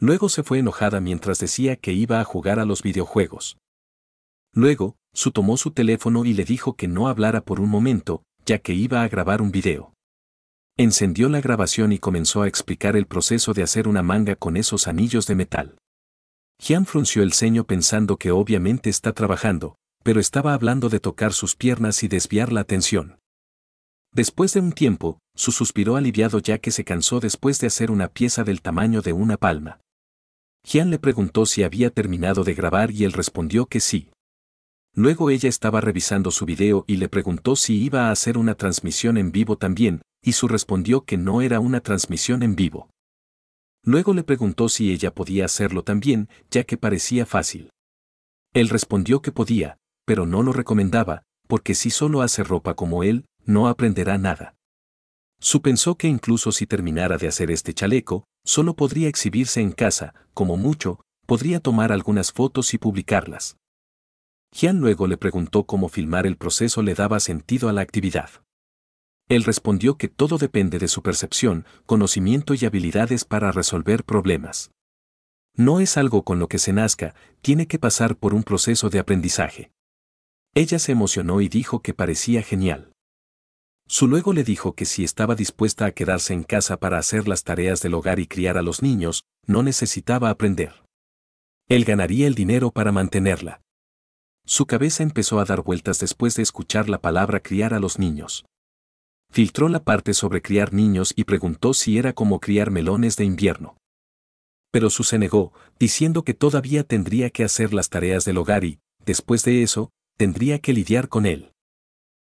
Luego se fue enojada mientras decía que iba a jugar a los videojuegos. Luego, su tomó su teléfono y le dijo que no hablara por un momento, ya que iba a grabar un video. Encendió la grabación y comenzó a explicar el proceso de hacer una manga con esos anillos de metal. Gian frunció el ceño pensando que obviamente está trabajando, pero estaba hablando de tocar sus piernas y desviar la atención. Después de un tiempo, Su suspiró aliviado ya que se cansó después de hacer una pieza del tamaño de una palma. Gian le preguntó si había terminado de grabar y él respondió que sí. Luego ella estaba revisando su video y le preguntó si iba a hacer una transmisión en vivo también, y su respondió que no era una transmisión en vivo. Luego le preguntó si ella podía hacerlo también, ya que parecía fácil. Él respondió que podía, pero no lo recomendaba, porque si solo hace ropa como él, no aprenderá nada. Su pensó que incluso si terminara de hacer este chaleco, solo podría exhibirse en casa, como mucho, podría tomar algunas fotos y publicarlas. Gian luego le preguntó cómo filmar el proceso le daba sentido a la actividad. Él respondió que todo depende de su percepción, conocimiento y habilidades para resolver problemas. No es algo con lo que se nazca, tiene que pasar por un proceso de aprendizaje. Ella se emocionó y dijo que parecía genial. Su luego le dijo que si estaba dispuesta a quedarse en casa para hacer las tareas del hogar y criar a los niños, no necesitaba aprender. Él ganaría el dinero para mantenerla. Su cabeza empezó a dar vueltas después de escuchar la palabra criar a los niños. Filtró la parte sobre criar niños y preguntó si era como criar melones de invierno. Pero Su se negó, diciendo que todavía tendría que hacer las tareas del hogar y, después de eso, tendría que lidiar con él.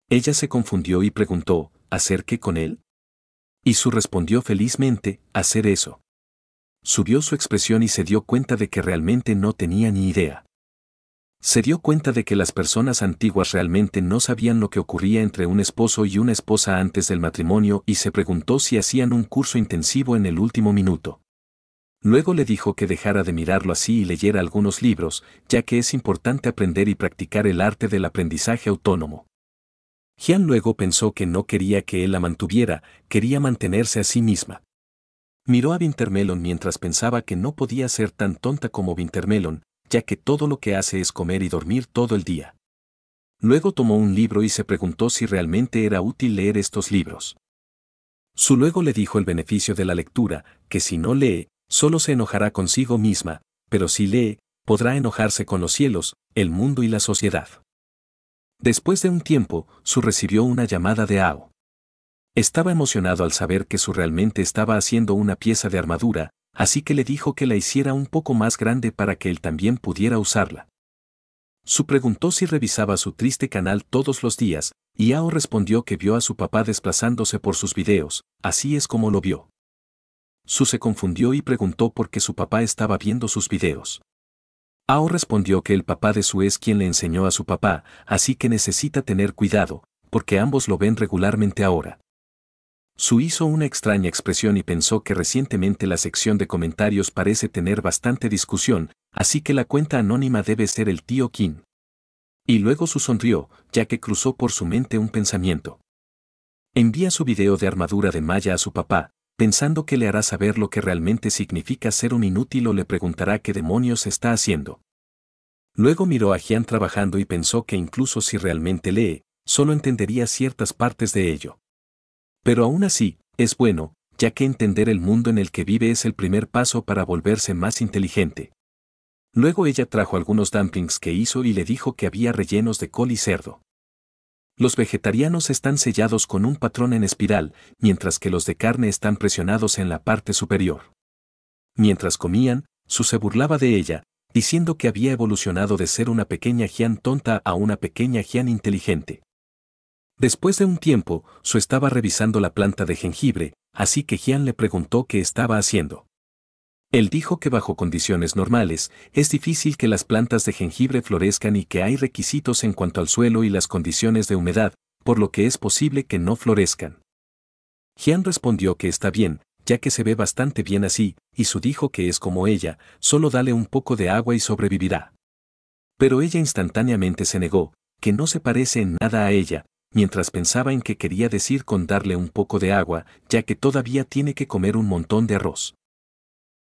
Ella se confundió y preguntó, ¿hacer qué con él? Y Su respondió felizmente, hacer eso. Subió su expresión y se dio cuenta de que realmente no tenía ni idea se dio cuenta de que las personas antiguas realmente no sabían lo que ocurría entre un esposo y una esposa antes del matrimonio y se preguntó si hacían un curso intensivo en el último minuto. Luego le dijo que dejara de mirarlo así y leyera algunos libros, ya que es importante aprender y practicar el arte del aprendizaje autónomo. Jian luego pensó que no quería que él la mantuviera, quería mantenerse a sí misma. Miró a Wintermelon mientras pensaba que no podía ser tan tonta como Wintermelon, ya que todo lo que hace es comer y dormir todo el día. Luego tomó un libro y se preguntó si realmente era útil leer estos libros. Su luego le dijo el beneficio de la lectura, que si no lee, solo se enojará consigo misma, pero si lee, podrá enojarse con los cielos, el mundo y la sociedad. Después de un tiempo, Su recibió una llamada de Ao. Estaba emocionado al saber que Su realmente estaba haciendo una pieza de armadura, así que le dijo que la hiciera un poco más grande para que él también pudiera usarla. Su preguntó si revisaba su triste canal todos los días, y Ao respondió que vio a su papá desplazándose por sus videos, así es como lo vio. Su se confundió y preguntó por qué su papá estaba viendo sus videos. Ao respondió que el papá de su es quien le enseñó a su papá, así que necesita tener cuidado, porque ambos lo ven regularmente ahora. Su hizo una extraña expresión y pensó que recientemente la sección de comentarios parece tener bastante discusión, así que la cuenta anónima debe ser el tío Kim. Y luego su sonrió, ya que cruzó por su mente un pensamiento. Envía su video de armadura de malla a su papá, pensando que le hará saber lo que realmente significa ser un inútil o le preguntará qué demonios está haciendo. Luego miró a Jian trabajando y pensó que incluso si realmente lee, solo entendería ciertas partes de ello. Pero aún así, es bueno, ya que entender el mundo en el que vive es el primer paso para volverse más inteligente. Luego ella trajo algunos dumplings que hizo y le dijo que había rellenos de col y cerdo. Los vegetarianos están sellados con un patrón en espiral, mientras que los de carne están presionados en la parte superior. Mientras comían, Su se burlaba de ella, diciendo que había evolucionado de ser una pequeña Gian tonta a una pequeña Gian inteligente. Después de un tiempo, Su estaba revisando la planta de jengibre, así que Jian le preguntó qué estaba haciendo. Él dijo que bajo condiciones normales, es difícil que las plantas de jengibre florezcan y que hay requisitos en cuanto al suelo y las condiciones de humedad, por lo que es posible que no florezcan. Jian respondió que está bien, ya que se ve bastante bien así, y su dijo que es como ella, solo dale un poco de agua y sobrevivirá. Pero ella instantáneamente se negó, que no se parece en nada a ella, mientras pensaba en qué quería decir con darle un poco de agua, ya que todavía tiene que comer un montón de arroz.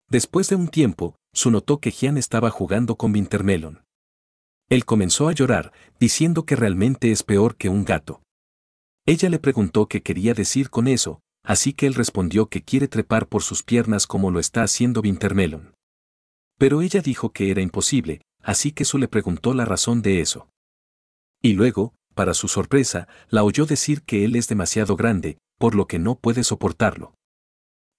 Después de un tiempo, Su notó que Gian estaba jugando con Wintermelon. Él comenzó a llorar, diciendo que realmente es peor que un gato. Ella le preguntó qué quería decir con eso, así que él respondió que quiere trepar por sus piernas como lo está haciendo Wintermelon. Pero ella dijo que era imposible, así que Su le preguntó la razón de eso. Y luego, para su sorpresa, la oyó decir que él es demasiado grande, por lo que no puede soportarlo.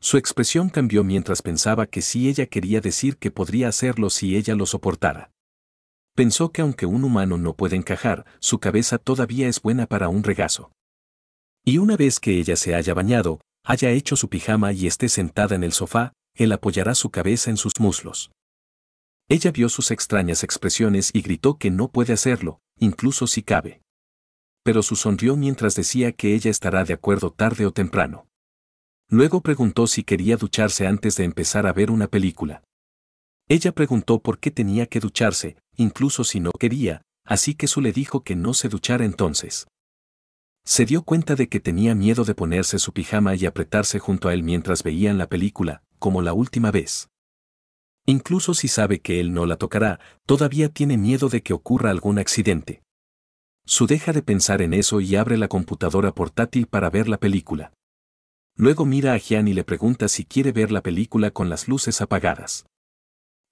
Su expresión cambió mientras pensaba que si ella quería decir que podría hacerlo si ella lo soportara. Pensó que aunque un humano no puede encajar, su cabeza todavía es buena para un regazo. Y una vez que ella se haya bañado, haya hecho su pijama y esté sentada en el sofá, él apoyará su cabeza en sus muslos. Ella vio sus extrañas expresiones y gritó que no puede hacerlo, incluso si cabe pero su sonrió mientras decía que ella estará de acuerdo tarde o temprano. Luego preguntó si quería ducharse antes de empezar a ver una película. Ella preguntó por qué tenía que ducharse, incluso si no quería, así que Su le dijo que no se duchara entonces. Se dio cuenta de que tenía miedo de ponerse su pijama y apretarse junto a él mientras veían la película, como la última vez. Incluso si sabe que él no la tocará, todavía tiene miedo de que ocurra algún accidente. Su deja de pensar en eso y abre la computadora portátil para ver la película. Luego mira a Gian y le pregunta si quiere ver la película con las luces apagadas.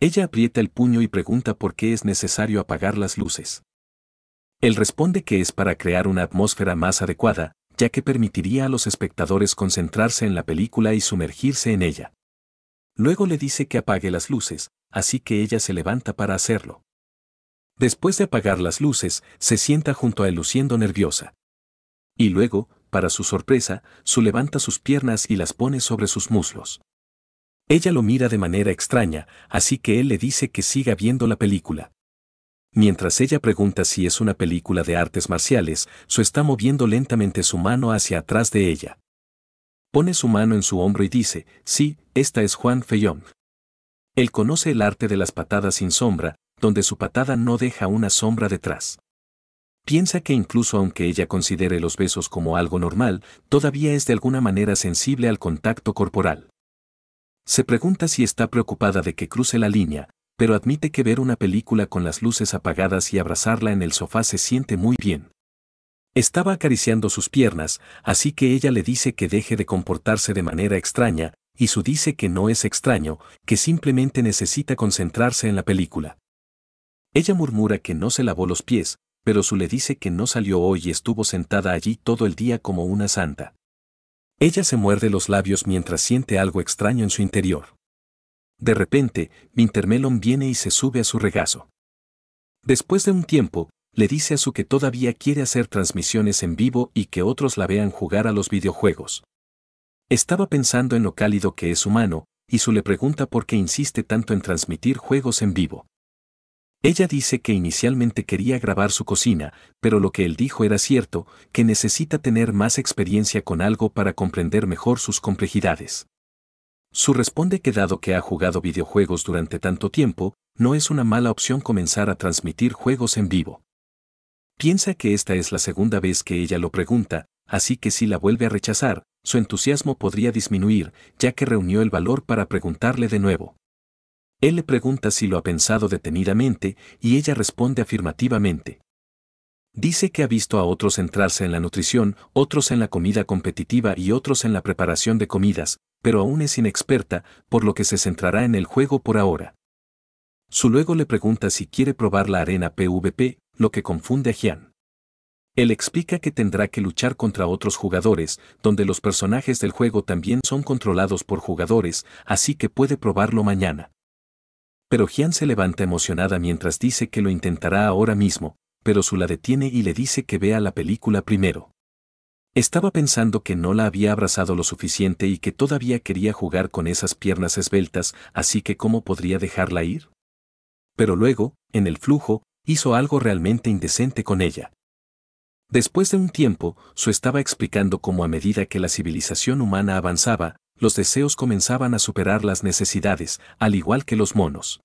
Ella aprieta el puño y pregunta por qué es necesario apagar las luces. Él responde que es para crear una atmósfera más adecuada, ya que permitiría a los espectadores concentrarse en la película y sumergirse en ella. Luego le dice que apague las luces, así que ella se levanta para hacerlo. Después de apagar las luces, se sienta junto a él luciendo nerviosa. Y luego, para su sorpresa, su levanta sus piernas y las pone sobre sus muslos. Ella lo mira de manera extraña, así que él le dice que siga viendo la película. Mientras ella pregunta si es una película de artes marciales, su está moviendo lentamente su mano hacia atrás de ella. Pone su mano en su hombro y dice, sí, esta es Juan Feyong. Él conoce el arte de las patadas sin sombra, donde su patada no deja una sombra detrás. Piensa que incluso aunque ella considere los besos como algo normal, todavía es de alguna manera sensible al contacto corporal. Se pregunta si está preocupada de que cruce la línea, pero admite que ver una película con las luces apagadas y abrazarla en el sofá se siente muy bien. Estaba acariciando sus piernas, así que ella le dice que deje de comportarse de manera extraña, y su dice que no es extraño, que simplemente necesita concentrarse en la película. Ella murmura que no se lavó los pies, pero Su le dice que no salió hoy y estuvo sentada allí todo el día como una santa. Ella se muerde los labios mientras siente algo extraño en su interior. De repente, Wintermelon viene y se sube a su regazo. Después de un tiempo, le dice a Su que todavía quiere hacer transmisiones en vivo y que otros la vean jugar a los videojuegos. Estaba pensando en lo cálido que es humano, y Su le pregunta por qué insiste tanto en transmitir juegos en vivo. Ella dice que inicialmente quería grabar su cocina, pero lo que él dijo era cierto, que necesita tener más experiencia con algo para comprender mejor sus complejidades. Su responde que dado que ha jugado videojuegos durante tanto tiempo, no es una mala opción comenzar a transmitir juegos en vivo. Piensa que esta es la segunda vez que ella lo pregunta, así que si la vuelve a rechazar, su entusiasmo podría disminuir, ya que reunió el valor para preguntarle de nuevo. Él le pregunta si lo ha pensado detenidamente y ella responde afirmativamente. Dice que ha visto a otros centrarse en la nutrición, otros en la comida competitiva y otros en la preparación de comidas, pero aún es inexperta, por lo que se centrará en el juego por ahora. Su luego le pregunta si quiere probar la arena PvP, lo que confunde a Jian. Él explica que tendrá que luchar contra otros jugadores, donde los personajes del juego también son controlados por jugadores, así que puede probarlo mañana. Pero Jian se levanta emocionada mientras dice que lo intentará ahora mismo, pero Su la detiene y le dice que vea la película primero. Estaba pensando que no la había abrazado lo suficiente y que todavía quería jugar con esas piernas esbeltas, así que ¿cómo podría dejarla ir? Pero luego, en el flujo, hizo algo realmente indecente con ella. Después de un tiempo, Su estaba explicando cómo a medida que la civilización humana avanzaba, los deseos comenzaban a superar las necesidades, al igual que los monos.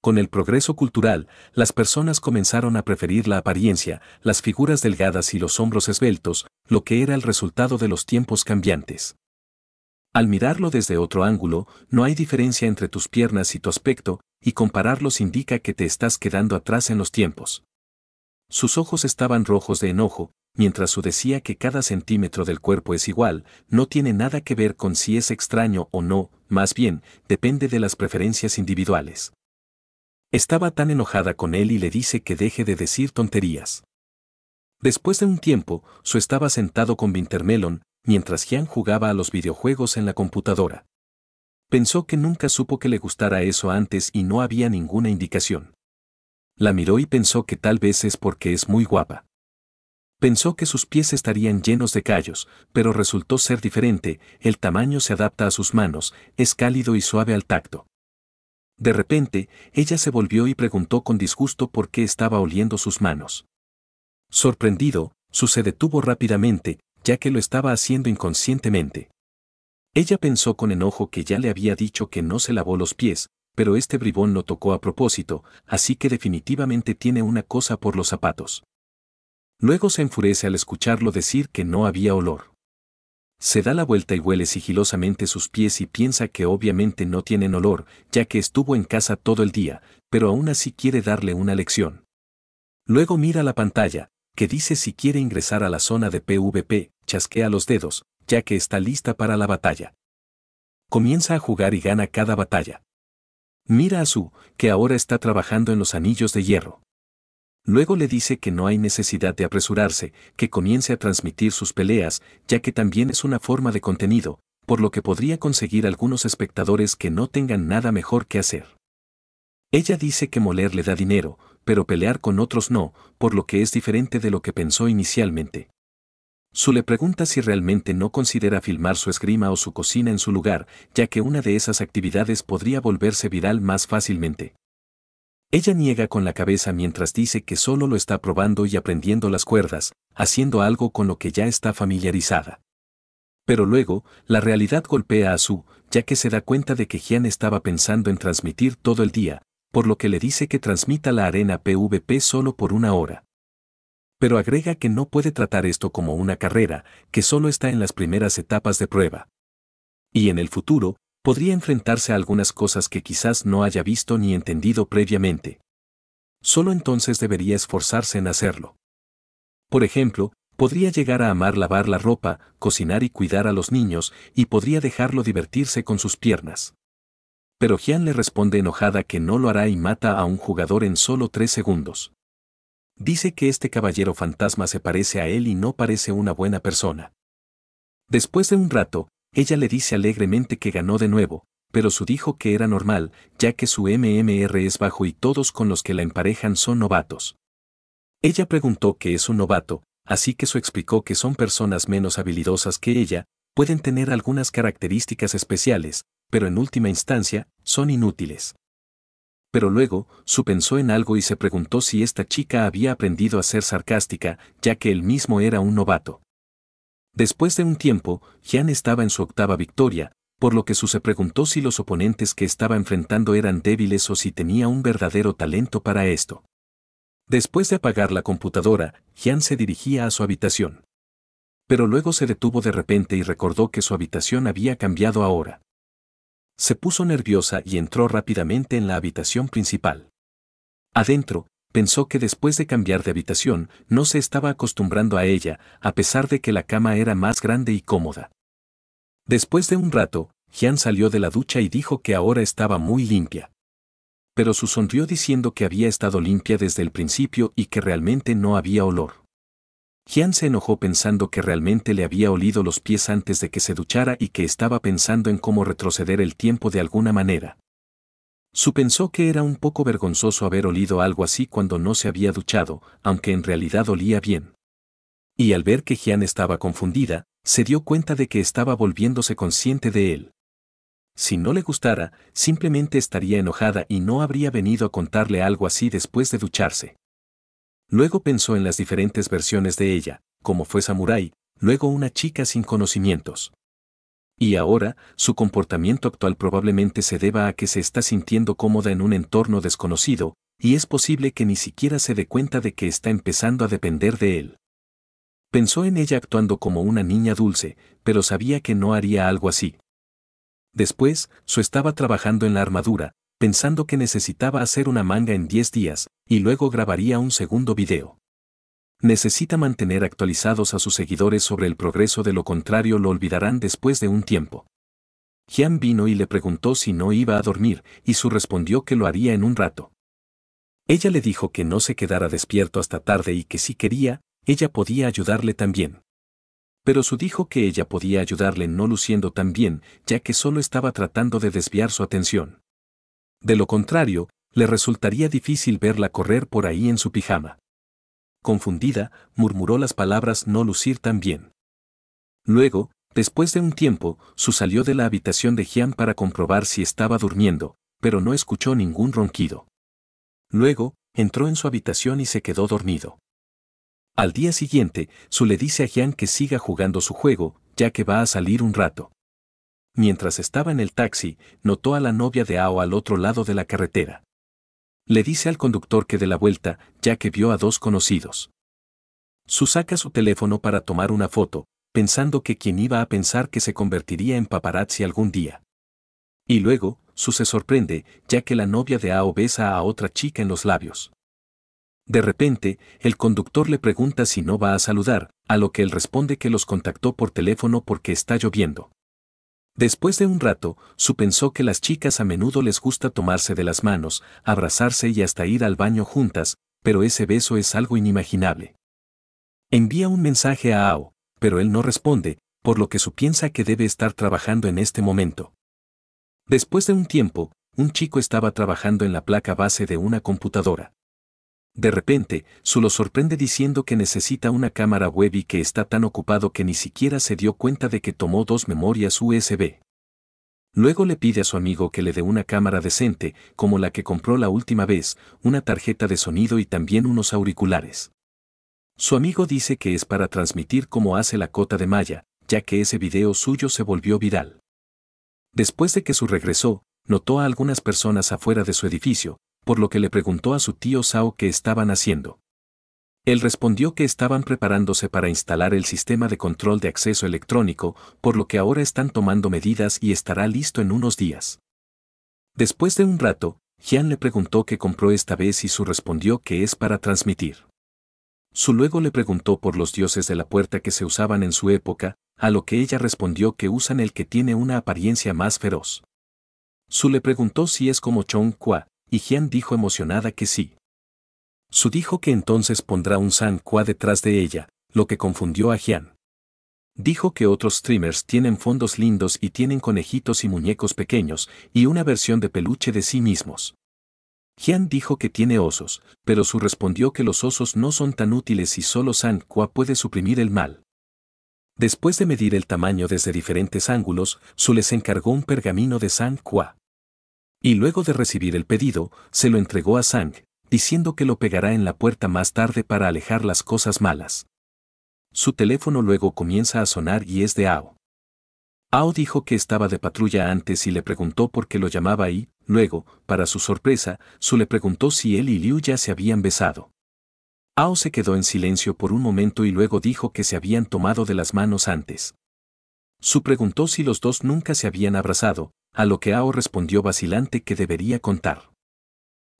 Con el progreso cultural, las personas comenzaron a preferir la apariencia, las figuras delgadas y los hombros esbeltos, lo que era el resultado de los tiempos cambiantes. Al mirarlo desde otro ángulo, no hay diferencia entre tus piernas y tu aspecto, y compararlos indica que te estás quedando atrás en los tiempos. Sus ojos estaban rojos de enojo, mientras su decía que cada centímetro del cuerpo es igual, no tiene nada que ver con si es extraño o no, más bien, depende de las preferencias individuales. Estaba tan enojada con él y le dice que deje de decir tonterías. Después de un tiempo, Su estaba sentado con Wintermelon, mientras Jan jugaba a los videojuegos en la computadora. Pensó que nunca supo que le gustara eso antes y no había ninguna indicación. La miró y pensó que tal vez es porque es muy guapa. Pensó que sus pies estarían llenos de callos, pero resultó ser diferente, el tamaño se adapta a sus manos, es cálido y suave al tacto. De repente, ella se volvió y preguntó con disgusto por qué estaba oliendo sus manos. Sorprendido, su se detuvo rápidamente, ya que lo estaba haciendo inconscientemente. Ella pensó con enojo que ya le había dicho que no se lavó los pies, pero este bribón lo tocó a propósito, así que definitivamente tiene una cosa por los zapatos. Luego se enfurece al escucharlo decir que no había olor. Se da la vuelta y huele sigilosamente sus pies y piensa que obviamente no tienen olor, ya que estuvo en casa todo el día, pero aún así quiere darle una lección. Luego mira la pantalla, que dice si quiere ingresar a la zona de PvP, chasquea los dedos, ya que está lista para la batalla. Comienza a jugar y gana cada batalla. Mira a Su, que ahora está trabajando en los anillos de hierro. Luego le dice que no hay necesidad de apresurarse, que comience a transmitir sus peleas, ya que también es una forma de contenido, por lo que podría conseguir algunos espectadores que no tengan nada mejor que hacer. Ella dice que Moler le da dinero, pero pelear con otros no, por lo que es diferente de lo que pensó inicialmente. Su le pregunta si realmente no considera filmar su esgrima o su cocina en su lugar, ya que una de esas actividades podría volverse viral más fácilmente. Ella niega con la cabeza mientras dice que solo lo está probando y aprendiendo las cuerdas, haciendo algo con lo que ya está familiarizada. Pero luego, la realidad golpea a Su, ya que se da cuenta de que Jian estaba pensando en transmitir todo el día, por lo que le dice que transmita la arena PvP solo por una hora. Pero agrega que no puede tratar esto como una carrera, que solo está en las primeras etapas de prueba. Y en el futuro, podría enfrentarse a algunas cosas que quizás no haya visto ni entendido previamente. Solo entonces debería esforzarse en hacerlo. Por ejemplo, podría llegar a amar lavar la ropa, cocinar y cuidar a los niños, y podría dejarlo divertirse con sus piernas. Pero Gian le responde enojada que no lo hará y mata a un jugador en solo tres segundos. Dice que este caballero fantasma se parece a él y no parece una buena persona. Después de un rato, ella le dice alegremente que ganó de nuevo, pero su dijo que era normal, ya que su MMR es bajo y todos con los que la emparejan son novatos. Ella preguntó qué es un novato, así que su explicó que son personas menos habilidosas que ella, pueden tener algunas características especiales, pero en última instancia, son inútiles. Pero luego, su pensó en algo y se preguntó si esta chica había aprendido a ser sarcástica, ya que él mismo era un novato. Después de un tiempo, Jian estaba en su octava victoria, por lo que su se preguntó si los oponentes que estaba enfrentando eran débiles o si tenía un verdadero talento para esto. Después de apagar la computadora, Jian se dirigía a su habitación. Pero luego se detuvo de repente y recordó que su habitación había cambiado ahora. Se puso nerviosa y entró rápidamente en la habitación principal. Adentro, pensó que después de cambiar de habitación no se estaba acostumbrando a ella, a pesar de que la cama era más grande y cómoda. Después de un rato, Jian salió de la ducha y dijo que ahora estaba muy limpia. Pero su sonrió diciendo que había estado limpia desde el principio y que realmente no había olor. Jian se enojó pensando que realmente le había olido los pies antes de que se duchara y que estaba pensando en cómo retroceder el tiempo de alguna manera. Su pensó que era un poco vergonzoso haber olido algo así cuando no se había duchado, aunque en realidad olía bien. Y al ver que Jian estaba confundida, se dio cuenta de que estaba volviéndose consciente de él. Si no le gustara, simplemente estaría enojada y no habría venido a contarle algo así después de ducharse. Luego pensó en las diferentes versiones de ella, como fue samurái, luego una chica sin conocimientos. Y ahora, su comportamiento actual probablemente se deba a que se está sintiendo cómoda en un entorno desconocido, y es posible que ni siquiera se dé cuenta de que está empezando a depender de él. Pensó en ella actuando como una niña dulce, pero sabía que no haría algo así. Después, su estaba trabajando en la armadura, pensando que necesitaba hacer una manga en 10 días, y luego grabaría un segundo video necesita mantener actualizados a sus seguidores sobre el progreso, de lo contrario lo olvidarán después de un tiempo. Jian vino y le preguntó si no iba a dormir, y su respondió que lo haría en un rato. Ella le dijo que no se quedara despierto hasta tarde y que si quería, ella podía ayudarle también. Pero su dijo que ella podía ayudarle no luciendo tan bien, ya que solo estaba tratando de desviar su atención. De lo contrario, le resultaría difícil verla correr por ahí en su pijama confundida, murmuró las palabras no lucir tan bien. Luego, después de un tiempo, Su salió de la habitación de Jian para comprobar si estaba durmiendo, pero no escuchó ningún ronquido. Luego, entró en su habitación y se quedó dormido. Al día siguiente, Su le dice a Jian que siga jugando su juego, ya que va a salir un rato. Mientras estaba en el taxi, notó a la novia de Ao al otro lado de la carretera. Le dice al conductor que dé la vuelta, ya que vio a dos conocidos. Su saca su teléfono para tomar una foto, pensando que quien iba a pensar que se convertiría en paparazzi algún día. Y luego, Su se sorprende, ya que la novia de Ao besa a otra chica en los labios. De repente, el conductor le pregunta si no va a saludar, a lo que él responde que los contactó por teléfono porque está lloviendo. Después de un rato, su pensó que las chicas a menudo les gusta tomarse de las manos, abrazarse y hasta ir al baño juntas, pero ese beso es algo inimaginable. Envía un mensaje a Ao, pero él no responde, por lo que su piensa que debe estar trabajando en este momento. Después de un tiempo, un chico estaba trabajando en la placa base de una computadora. De repente, Su lo sorprende diciendo que necesita una cámara web y que está tan ocupado que ni siquiera se dio cuenta de que tomó dos memorias USB. Luego le pide a su amigo que le dé una cámara decente, como la que compró la última vez, una tarjeta de sonido y también unos auriculares. Su amigo dice que es para transmitir cómo hace la cota de malla, ya que ese video suyo se volvió viral. Después de que su regresó, notó a algunas personas afuera de su edificio, por lo que le preguntó a su tío Sao qué estaban haciendo. Él respondió que estaban preparándose para instalar el sistema de control de acceso electrónico, por lo que ahora están tomando medidas y estará listo en unos días. Después de un rato, Jian le preguntó qué compró esta vez y Su respondió que es para transmitir. Su luego le preguntó por los dioses de la puerta que se usaban en su época, a lo que ella respondió que usan el que tiene una apariencia más feroz. Su le preguntó si es como Chong Kua y Jian dijo emocionada que sí. Su dijo que entonces pondrá un San Qua detrás de ella, lo que confundió a Jian. Dijo que otros streamers tienen fondos lindos y tienen conejitos y muñecos pequeños, y una versión de peluche de sí mismos. Jian dijo que tiene osos, pero Su respondió que los osos no son tan útiles y solo San Qua puede suprimir el mal. Después de medir el tamaño desde diferentes ángulos, Su les encargó un pergamino de San Qua y luego de recibir el pedido, se lo entregó a Sang, diciendo que lo pegará en la puerta más tarde para alejar las cosas malas. Su teléfono luego comienza a sonar y es de Ao. Ao dijo que estaba de patrulla antes y le preguntó por qué lo llamaba y, luego, para su sorpresa, Su le preguntó si él y Liu ya se habían besado. Ao se quedó en silencio por un momento y luego dijo que se habían tomado de las manos antes. Su preguntó si los dos nunca se habían abrazado, a lo que Ao respondió vacilante que debería contar.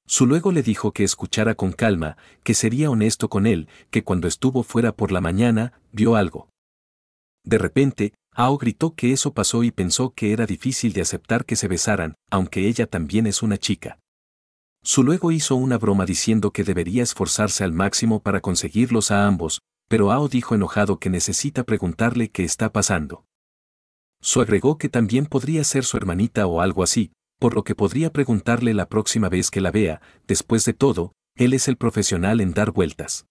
Su luego le dijo que escuchara con calma, que sería honesto con él, que cuando estuvo fuera por la mañana, vio algo. De repente, Ao gritó que eso pasó y pensó que era difícil de aceptar que se besaran, aunque ella también es una chica. Su luego hizo una broma diciendo que debería esforzarse al máximo para conseguirlos a ambos, pero Ao dijo enojado que necesita preguntarle qué está pasando. Su agregó que también podría ser su hermanita o algo así, por lo que podría preguntarle la próxima vez que la vea, después de todo, él es el profesional en dar vueltas.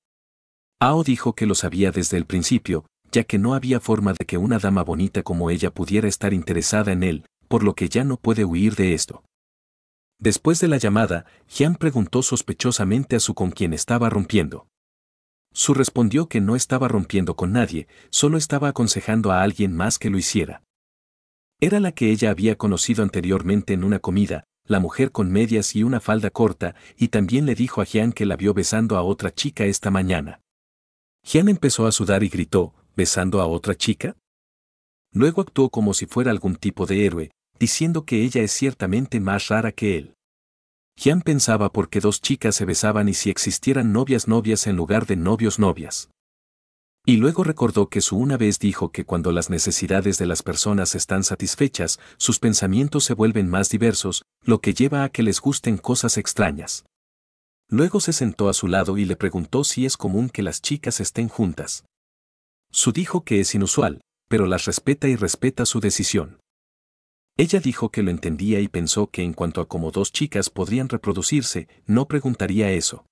Ao dijo que lo sabía desde el principio, ya que no había forma de que una dama bonita como ella pudiera estar interesada en él, por lo que ya no puede huir de esto. Después de la llamada, Jian preguntó sospechosamente a su con quien estaba rompiendo. Su respondió que no estaba rompiendo con nadie, solo estaba aconsejando a alguien más que lo hiciera. Era la que ella había conocido anteriormente en una comida, la mujer con medias y una falda corta, y también le dijo a Jean que la vio besando a otra chica esta mañana. Jean empezó a sudar y gritó, ¿besando a otra chica? Luego actuó como si fuera algún tipo de héroe, diciendo que ella es ciertamente más rara que él. Jean pensaba por qué dos chicas se besaban y si existieran novias novias en lugar de novios novias. Y luego recordó que su una vez dijo que cuando las necesidades de las personas están satisfechas, sus pensamientos se vuelven más diversos, lo que lleva a que les gusten cosas extrañas. Luego se sentó a su lado y le preguntó si es común que las chicas estén juntas. Su dijo que es inusual, pero las respeta y respeta su decisión. Ella dijo que lo entendía y pensó que en cuanto a como dos chicas podrían reproducirse, no preguntaría eso.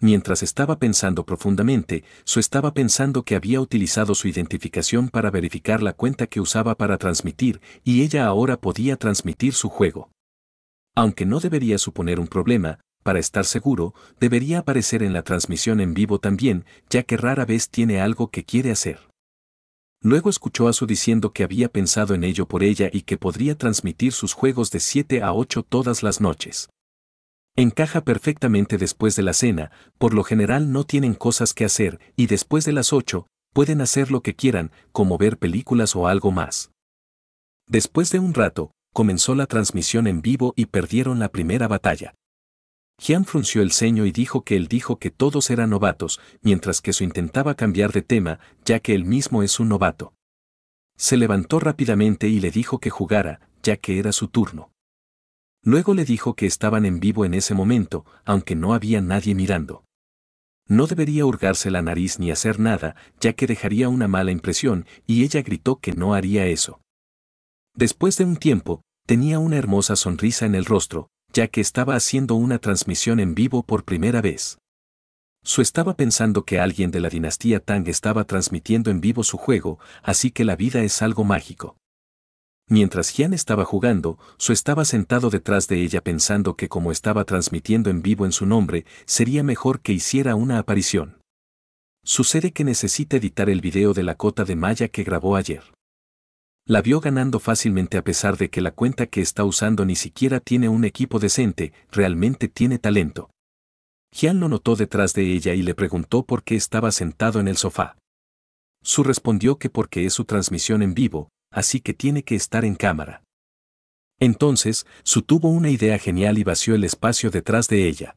Mientras estaba pensando profundamente, Su estaba pensando que había utilizado su identificación para verificar la cuenta que usaba para transmitir, y ella ahora podía transmitir su juego. Aunque no debería suponer un problema, para estar seguro, debería aparecer en la transmisión en vivo también, ya que rara vez tiene algo que quiere hacer. Luego escuchó a su diciendo que había pensado en ello por ella y que podría transmitir sus juegos de 7 a 8 todas las noches. Encaja perfectamente después de la cena, por lo general no tienen cosas que hacer y después de las 8 pueden hacer lo que quieran, como ver películas o algo más. Después de un rato, comenzó la transmisión en vivo y perdieron la primera batalla. Jian frunció el ceño y dijo que él dijo que todos eran novatos, mientras que su intentaba cambiar de tema, ya que él mismo es un novato. Se levantó rápidamente y le dijo que jugara, ya que era su turno. Luego le dijo que estaban en vivo en ese momento, aunque no había nadie mirando. No debería hurgarse la nariz ni hacer nada, ya que dejaría una mala impresión, y ella gritó que no haría eso. Después de un tiempo, tenía una hermosa sonrisa en el rostro, ya que estaba haciendo una transmisión en vivo por primera vez. Su estaba pensando que alguien de la dinastía Tang estaba transmitiendo en vivo su juego, así que la vida es algo mágico. Mientras Gian estaba jugando, Su estaba sentado detrás de ella pensando que como estaba transmitiendo en vivo en su nombre, sería mejor que hiciera una aparición. Sucede que necesita editar el video de la cota de malla que grabó ayer. La vio ganando fácilmente a pesar de que la cuenta que está usando ni siquiera tiene un equipo decente, realmente tiene talento. Gian lo notó detrás de ella y le preguntó por qué estaba sentado en el sofá. Su respondió que porque es su transmisión en vivo, así que tiene que estar en cámara. Entonces, Su tuvo una idea genial y vació el espacio detrás de ella.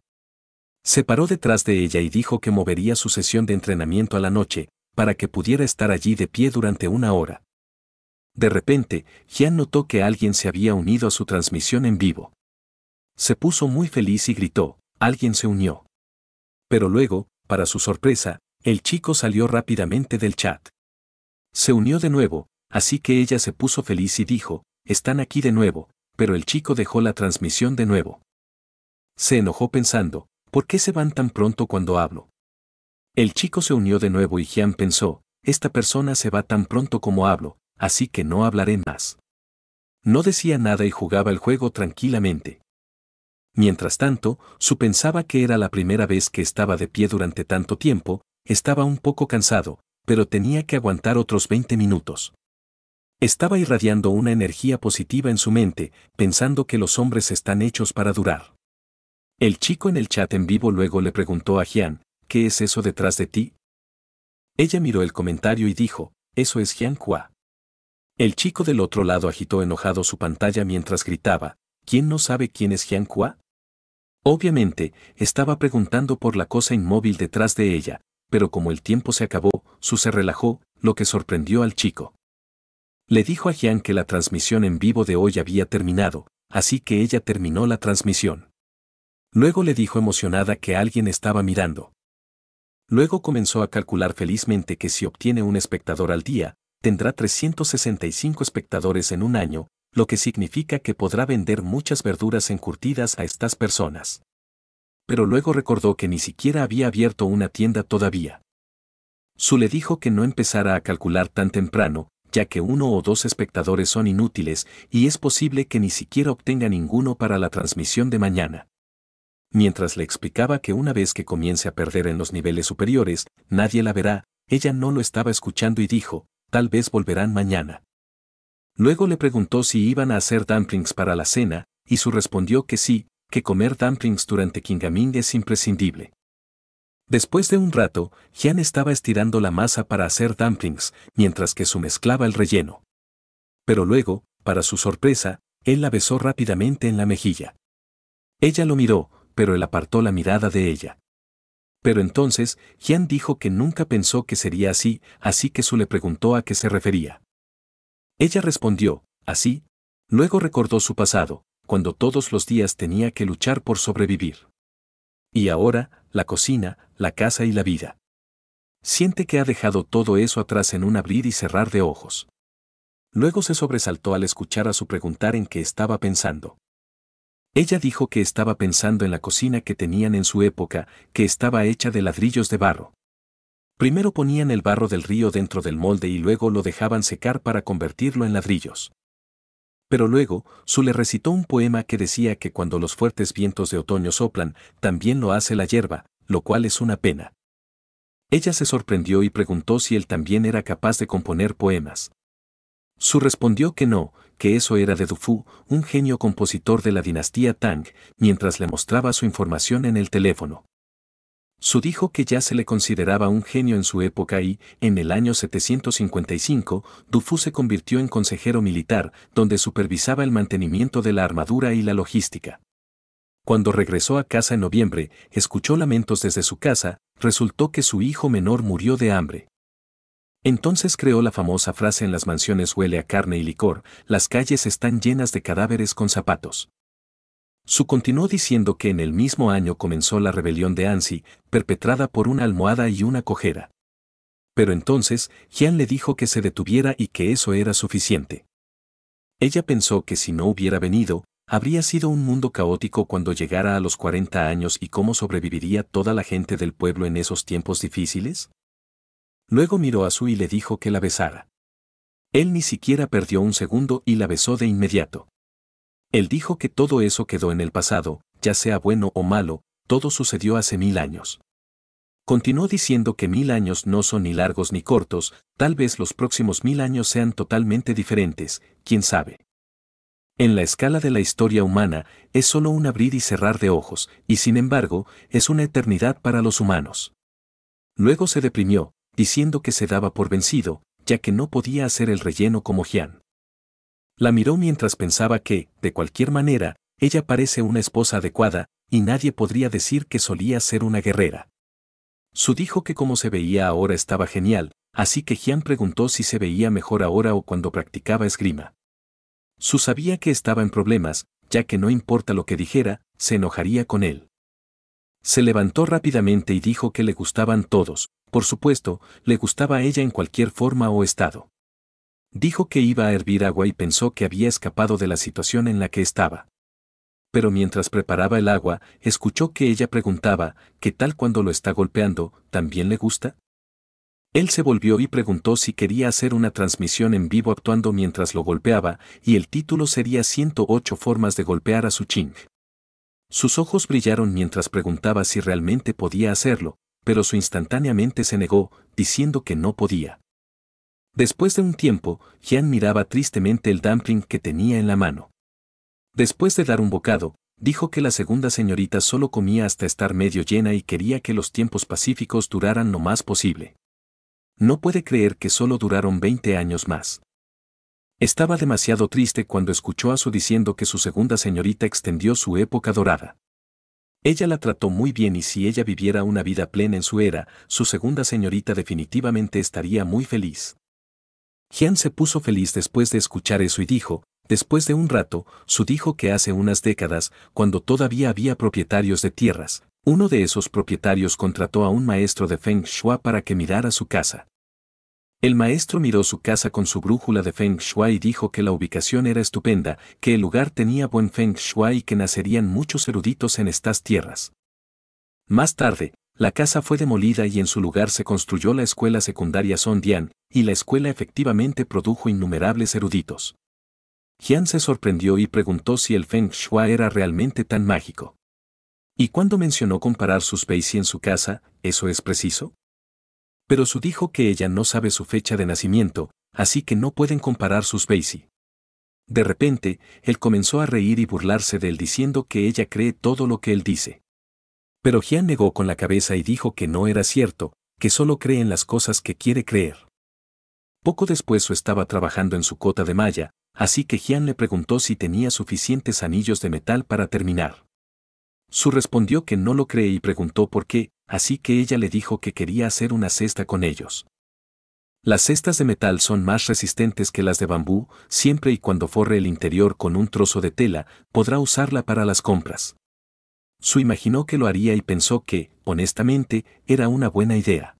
Se paró detrás de ella y dijo que movería su sesión de entrenamiento a la noche, para que pudiera estar allí de pie durante una hora. De repente, Gian notó que alguien se había unido a su transmisión en vivo. Se puso muy feliz y gritó, alguien se unió. Pero luego, para su sorpresa, el chico salió rápidamente del chat. Se unió de nuevo, Así que ella se puso feliz y dijo, están aquí de nuevo, pero el chico dejó la transmisión de nuevo. Se enojó pensando, ¿por qué se van tan pronto cuando hablo? El chico se unió de nuevo y Jian pensó, esta persona se va tan pronto como hablo, así que no hablaré más. No decía nada y jugaba el juego tranquilamente. Mientras tanto, su pensaba que era la primera vez que estaba de pie durante tanto tiempo, estaba un poco cansado, pero tenía que aguantar otros 20 minutos. Estaba irradiando una energía positiva en su mente, pensando que los hombres están hechos para durar. El chico en el chat en vivo luego le preguntó a Jian, ¿qué es eso detrás de ti? Ella miró el comentario y dijo, eso es Jian Hua. El chico del otro lado agitó enojado su pantalla mientras gritaba, ¿quién no sabe quién es Jian Hua? Obviamente, estaba preguntando por la cosa inmóvil detrás de ella, pero como el tiempo se acabó, Su se relajó, lo que sorprendió al chico. Le dijo a Jian que la transmisión en vivo de hoy había terminado, así que ella terminó la transmisión. Luego le dijo emocionada que alguien estaba mirando. Luego comenzó a calcular felizmente que si obtiene un espectador al día, tendrá 365 espectadores en un año, lo que significa que podrá vender muchas verduras encurtidas a estas personas. Pero luego recordó que ni siquiera había abierto una tienda todavía. Su le dijo que no empezara a calcular tan temprano, ya que uno o dos espectadores son inútiles y es posible que ni siquiera obtenga ninguno para la transmisión de mañana. Mientras le explicaba que una vez que comience a perder en los niveles superiores, nadie la verá, ella no lo estaba escuchando y dijo, tal vez volverán mañana. Luego le preguntó si iban a hacer dumplings para la cena, y su respondió que sí, que comer dumplings durante Kingaming es imprescindible. Después de un rato, Jian estaba estirando la masa para hacer dumplings, mientras que su mezclaba el relleno. Pero luego, para su sorpresa, él la besó rápidamente en la mejilla. Ella lo miró, pero él apartó la mirada de ella. Pero entonces, Jian dijo que nunca pensó que sería así, así que Su le preguntó a qué se refería. Ella respondió, así. Luego recordó su pasado, cuando todos los días tenía que luchar por sobrevivir. Y ahora, la cocina, la casa y la vida. Siente que ha dejado todo eso atrás en un abrir y cerrar de ojos. Luego se sobresaltó al escuchar a su preguntar en qué estaba pensando. Ella dijo que estaba pensando en la cocina que tenían en su época, que estaba hecha de ladrillos de barro. Primero ponían el barro del río dentro del molde y luego lo dejaban secar para convertirlo en ladrillos. Pero luego, Su le recitó un poema que decía que cuando los fuertes vientos de otoño soplan, también lo hace la hierba, lo cual es una pena. Ella se sorprendió y preguntó si él también era capaz de componer poemas. Su respondió que no, que eso era de Dufu, un genio compositor de la dinastía Tang, mientras le mostraba su información en el teléfono. Su dijo que ya se le consideraba un genio en su época y, en el año 755, Dufu se convirtió en consejero militar, donde supervisaba el mantenimiento de la armadura y la logística. Cuando regresó a casa en noviembre, escuchó lamentos desde su casa, resultó que su hijo menor murió de hambre. Entonces creó la famosa frase en las mansiones huele a carne y licor, las calles están llenas de cadáveres con zapatos. Su continuó diciendo que en el mismo año comenzó la rebelión de Ansi, perpetrada por una almohada y una cojera. Pero entonces, Jian le dijo que se detuviera y que eso era suficiente. Ella pensó que si no hubiera venido, habría sido un mundo caótico cuando llegara a los 40 años y cómo sobreviviría toda la gente del pueblo en esos tiempos difíciles. Luego miró a Su y le dijo que la besara. Él ni siquiera perdió un segundo y la besó de inmediato. Él dijo que todo eso quedó en el pasado, ya sea bueno o malo, todo sucedió hace mil años. Continuó diciendo que mil años no son ni largos ni cortos, tal vez los próximos mil años sean totalmente diferentes, quién sabe. En la escala de la historia humana, es solo un abrir y cerrar de ojos, y sin embargo, es una eternidad para los humanos. Luego se deprimió, diciendo que se daba por vencido, ya que no podía hacer el relleno como Gian la miró mientras pensaba que, de cualquier manera, ella parece una esposa adecuada, y nadie podría decir que solía ser una guerrera. Su dijo que como se veía ahora estaba genial, así que Jian preguntó si se veía mejor ahora o cuando practicaba esgrima. Su sabía que estaba en problemas, ya que no importa lo que dijera, se enojaría con él. Se levantó rápidamente y dijo que le gustaban todos, por supuesto, le gustaba a ella en cualquier forma o estado. Dijo que iba a hervir agua y pensó que había escapado de la situación en la que estaba. Pero mientras preparaba el agua, escuchó que ella preguntaba, ¿qué tal cuando lo está golpeando? ¿También le gusta? Él se volvió y preguntó si quería hacer una transmisión en vivo actuando mientras lo golpeaba, y el título sería 108 formas de golpear a su ching. Sus ojos brillaron mientras preguntaba si realmente podía hacerlo, pero su instantáneamente se negó, diciendo que no podía. Después de un tiempo, Jean miraba tristemente el dumpling que tenía en la mano. Después de dar un bocado, dijo que la segunda señorita solo comía hasta estar medio llena y quería que los tiempos pacíficos duraran lo más posible. No puede creer que solo duraron 20 años más. Estaba demasiado triste cuando escuchó a su diciendo que su segunda señorita extendió su época dorada. Ella la trató muy bien y si ella viviera una vida plena en su era, su segunda señorita definitivamente estaría muy feliz. Jian se puso feliz después de escuchar eso y dijo, después de un rato, su dijo que hace unas décadas, cuando todavía había propietarios de tierras, uno de esos propietarios contrató a un maestro de Feng Shui para que mirara su casa. El maestro miró su casa con su brújula de Feng Shui y dijo que la ubicación era estupenda, que el lugar tenía buen Feng Shui y que nacerían muchos eruditos en estas tierras. Más tarde, la casa fue demolida y en su lugar se construyó la escuela secundaria Dian, y la escuela efectivamente produjo innumerables eruditos. Jian se sorprendió y preguntó si el Feng Shua era realmente tan mágico. ¿Y cuando mencionó comparar sus Peixi en su casa, eso es preciso? Pero su dijo que ella no sabe su fecha de nacimiento, así que no pueden comparar sus Peixi. De repente, él comenzó a reír y burlarse de él diciendo que ella cree todo lo que él dice. Pero Jian negó con la cabeza y dijo que no era cierto, que solo cree en las cosas que quiere creer. Poco después Su estaba trabajando en su cota de malla, así que Jian le preguntó si tenía suficientes anillos de metal para terminar. Su respondió que no lo cree y preguntó por qué, así que ella le dijo que quería hacer una cesta con ellos. Las cestas de metal son más resistentes que las de bambú, siempre y cuando forre el interior con un trozo de tela, podrá usarla para las compras. Su imaginó que lo haría y pensó que, honestamente, era una buena idea.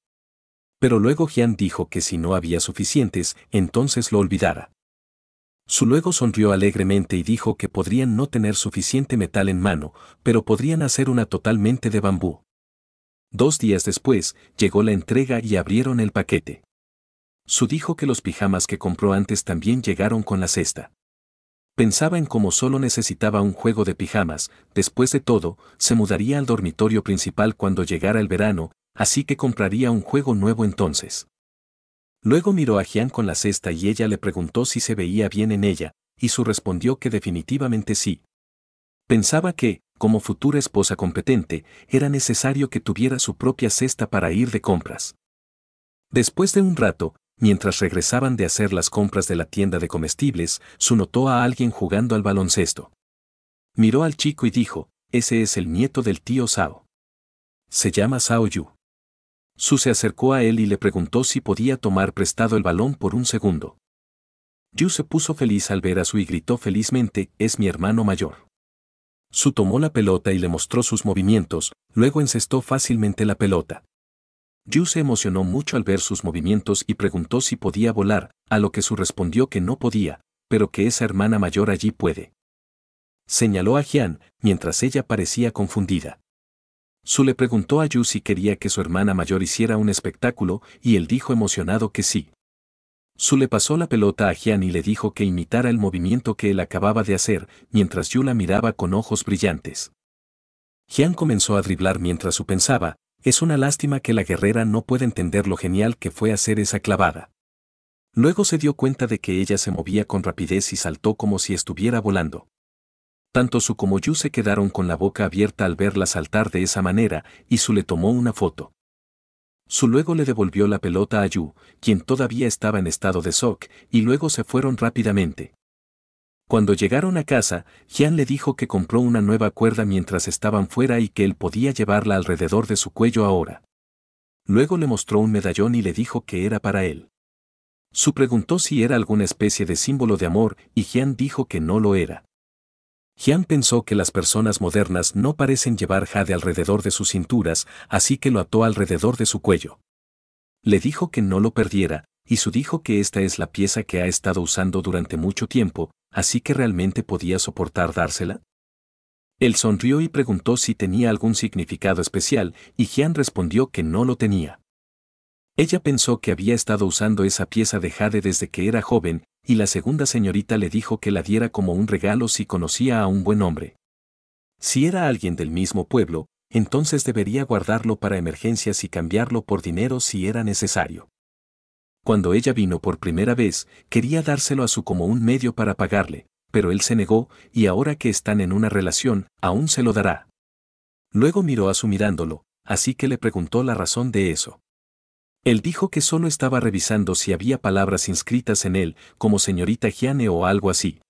Pero luego Gian dijo que si no había suficientes, entonces lo olvidara. Su luego sonrió alegremente y dijo que podrían no tener suficiente metal en mano, pero podrían hacer una totalmente de bambú. Dos días después, llegó la entrega y abrieron el paquete. Su dijo que los pijamas que compró antes también llegaron con la cesta. Pensaba en cómo solo necesitaba un juego de pijamas, después de todo, se mudaría al dormitorio principal cuando llegara el verano, así que compraría un juego nuevo entonces. Luego miró a Jian con la cesta y ella le preguntó si se veía bien en ella, y su respondió que definitivamente sí. Pensaba que, como futura esposa competente, era necesario que tuviera su propia cesta para ir de compras. Después de un rato, mientras regresaban de hacer las compras de la tienda de comestibles, su notó a alguien jugando al baloncesto. Miró al chico y dijo, ese es el nieto del tío Sao. Se llama Sao Yu. Su se acercó a él y le preguntó si podía tomar prestado el balón por un segundo. Yu se puso feliz al ver a Su y gritó felizmente, es mi hermano mayor. Su tomó la pelota y le mostró sus movimientos, luego encestó fácilmente la pelota. Yu se emocionó mucho al ver sus movimientos y preguntó si podía volar, a lo que Su respondió que no podía, pero que esa hermana mayor allí puede. Señaló a Jian, mientras ella parecía confundida. Su le preguntó a Yu si quería que su hermana mayor hiciera un espectáculo y él dijo emocionado que sí. Su le pasó la pelota a Jian y le dijo que imitara el movimiento que él acababa de hacer, mientras Yu la miraba con ojos brillantes. Jian comenzó a driblar mientras Su pensaba, es una lástima que la guerrera no pueda entender lo genial que fue hacer esa clavada. Luego se dio cuenta de que ella se movía con rapidez y saltó como si estuviera volando. Tanto Su como Yu se quedaron con la boca abierta al verla saltar de esa manera, y Su le tomó una foto. Su luego le devolvió la pelota a Yu, quien todavía estaba en estado de shock, y luego se fueron rápidamente. Cuando llegaron a casa, Jian le dijo que compró una nueva cuerda mientras estaban fuera y que él podía llevarla alrededor de su cuello ahora. Luego le mostró un medallón y le dijo que era para él. Su preguntó si era alguna especie de símbolo de amor y Jian dijo que no lo era. Jian pensó que las personas modernas no parecen llevar jade alrededor de sus cinturas, así que lo ató alrededor de su cuello. Le dijo que no lo perdiera, y su dijo que esta es la pieza que ha estado usando durante mucho tiempo, así que realmente podía soportar dársela? Él sonrió y preguntó si tenía algún significado especial, y Jian respondió que no lo tenía. Ella pensó que había estado usando esa pieza de jade desde que era joven, y la segunda señorita le dijo que la diera como un regalo si conocía a un buen hombre. Si era alguien del mismo pueblo, entonces debería guardarlo para emergencias y cambiarlo por dinero si era necesario. Cuando ella vino por primera vez, quería dárselo a su como un medio para pagarle, pero él se negó, y ahora que están en una relación, aún se lo dará. Luego miró a su mirándolo, así que le preguntó la razón de eso. Él dijo que solo estaba revisando si había palabras inscritas en él, como señorita Giane o algo así.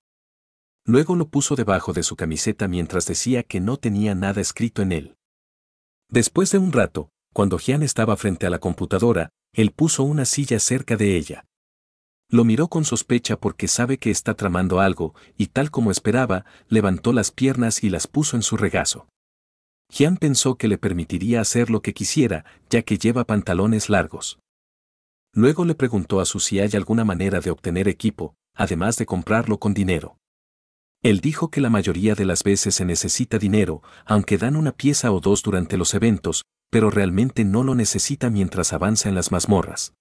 Luego lo puso debajo de su camiseta mientras decía que no tenía nada escrito en él. Después de un rato, cuando Gian estaba frente a la computadora, él puso una silla cerca de ella. Lo miró con sospecha porque sabe que está tramando algo, y tal como esperaba, levantó las piernas y las puso en su regazo. Jian pensó que le permitiría hacer lo que quisiera, ya que lleva pantalones largos. Luego le preguntó a Su si hay alguna manera de obtener equipo, además de comprarlo con dinero. Él dijo que la mayoría de las veces se necesita dinero, aunque dan una pieza o dos durante los eventos, pero realmente no lo necesita mientras avanza en las mazmorras.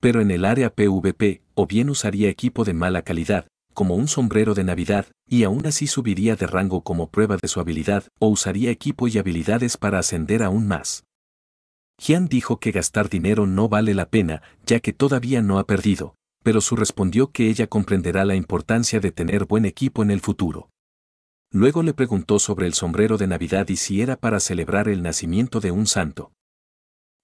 Pero en el área PvP, o bien usaría equipo de mala calidad, como un sombrero de Navidad, y aún así subiría de rango como prueba de su habilidad, o usaría equipo y habilidades para ascender aún más. Jian dijo que gastar dinero no vale la pena, ya que todavía no ha perdido, pero su respondió que ella comprenderá la importancia de tener buen equipo en el futuro. Luego le preguntó sobre el sombrero de Navidad y si era para celebrar el nacimiento de un santo.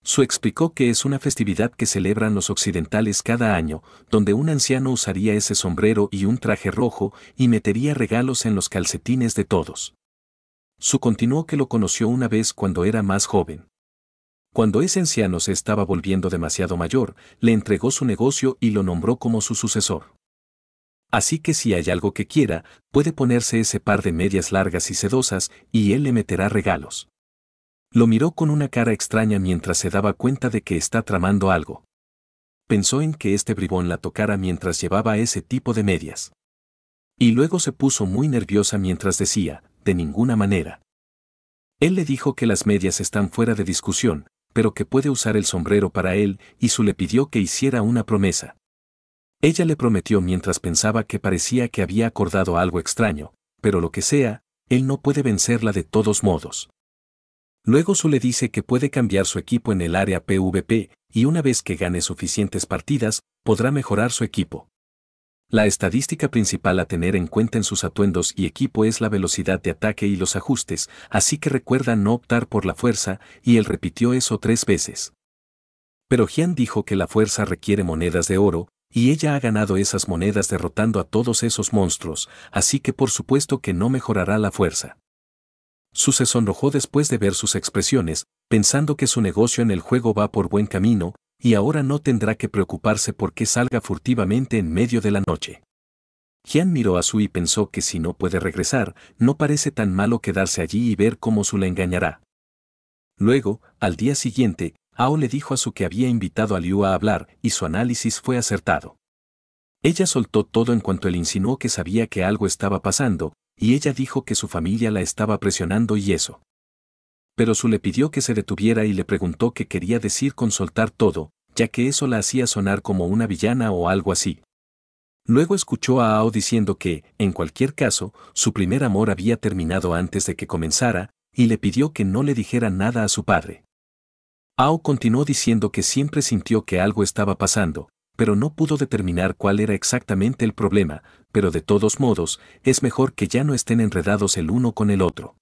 Su explicó que es una festividad que celebran los occidentales cada año, donde un anciano usaría ese sombrero y un traje rojo y metería regalos en los calcetines de todos. Su continuó que lo conoció una vez cuando era más joven. Cuando ese anciano se estaba volviendo demasiado mayor, le entregó su negocio y lo nombró como su sucesor. Así que si hay algo que quiera, puede ponerse ese par de medias largas y sedosas y él le meterá regalos. Lo miró con una cara extraña mientras se daba cuenta de que está tramando algo. Pensó en que este bribón la tocara mientras llevaba ese tipo de medias. Y luego se puso muy nerviosa mientras decía, de ninguna manera. Él le dijo que las medias están fuera de discusión, pero que puede usar el sombrero para él, y su le pidió que hiciera una promesa. Ella le prometió mientras pensaba que parecía que había acordado algo extraño, pero lo que sea, él no puede vencerla de todos modos. Luego Su le dice que puede cambiar su equipo en el área PvP y una vez que gane suficientes partidas, podrá mejorar su equipo. La estadística principal a tener en cuenta en sus atuendos y equipo es la velocidad de ataque y los ajustes, así que recuerda no optar por la fuerza, y él repitió eso tres veces. Pero Jian dijo que la fuerza requiere monedas de oro, y ella ha ganado esas monedas derrotando a todos esos monstruos, así que por supuesto que no mejorará la fuerza. Su se sonrojó después de ver sus expresiones, pensando que su negocio en el juego va por buen camino, y ahora no tendrá que preocuparse por salga furtivamente en medio de la noche. Jian miró a Su y pensó que si no puede regresar, no parece tan malo quedarse allí y ver cómo Su la engañará. Luego, al día siguiente, Ao le dijo a su que había invitado a Liu a hablar, y su análisis fue acertado. Ella soltó todo en cuanto él insinuó que sabía que algo estaba pasando, y ella dijo que su familia la estaba presionando y eso. Pero Su le pidió que se detuviera y le preguntó qué quería decir con soltar todo, ya que eso la hacía sonar como una villana o algo así. Luego escuchó a Ao diciendo que, en cualquier caso, su primer amor había terminado antes de que comenzara, y le pidió que no le dijera nada a su padre. Ao continuó diciendo que siempre sintió que algo estaba pasando, pero no pudo determinar cuál era exactamente el problema, pero de todos modos, es mejor que ya no estén enredados el uno con el otro.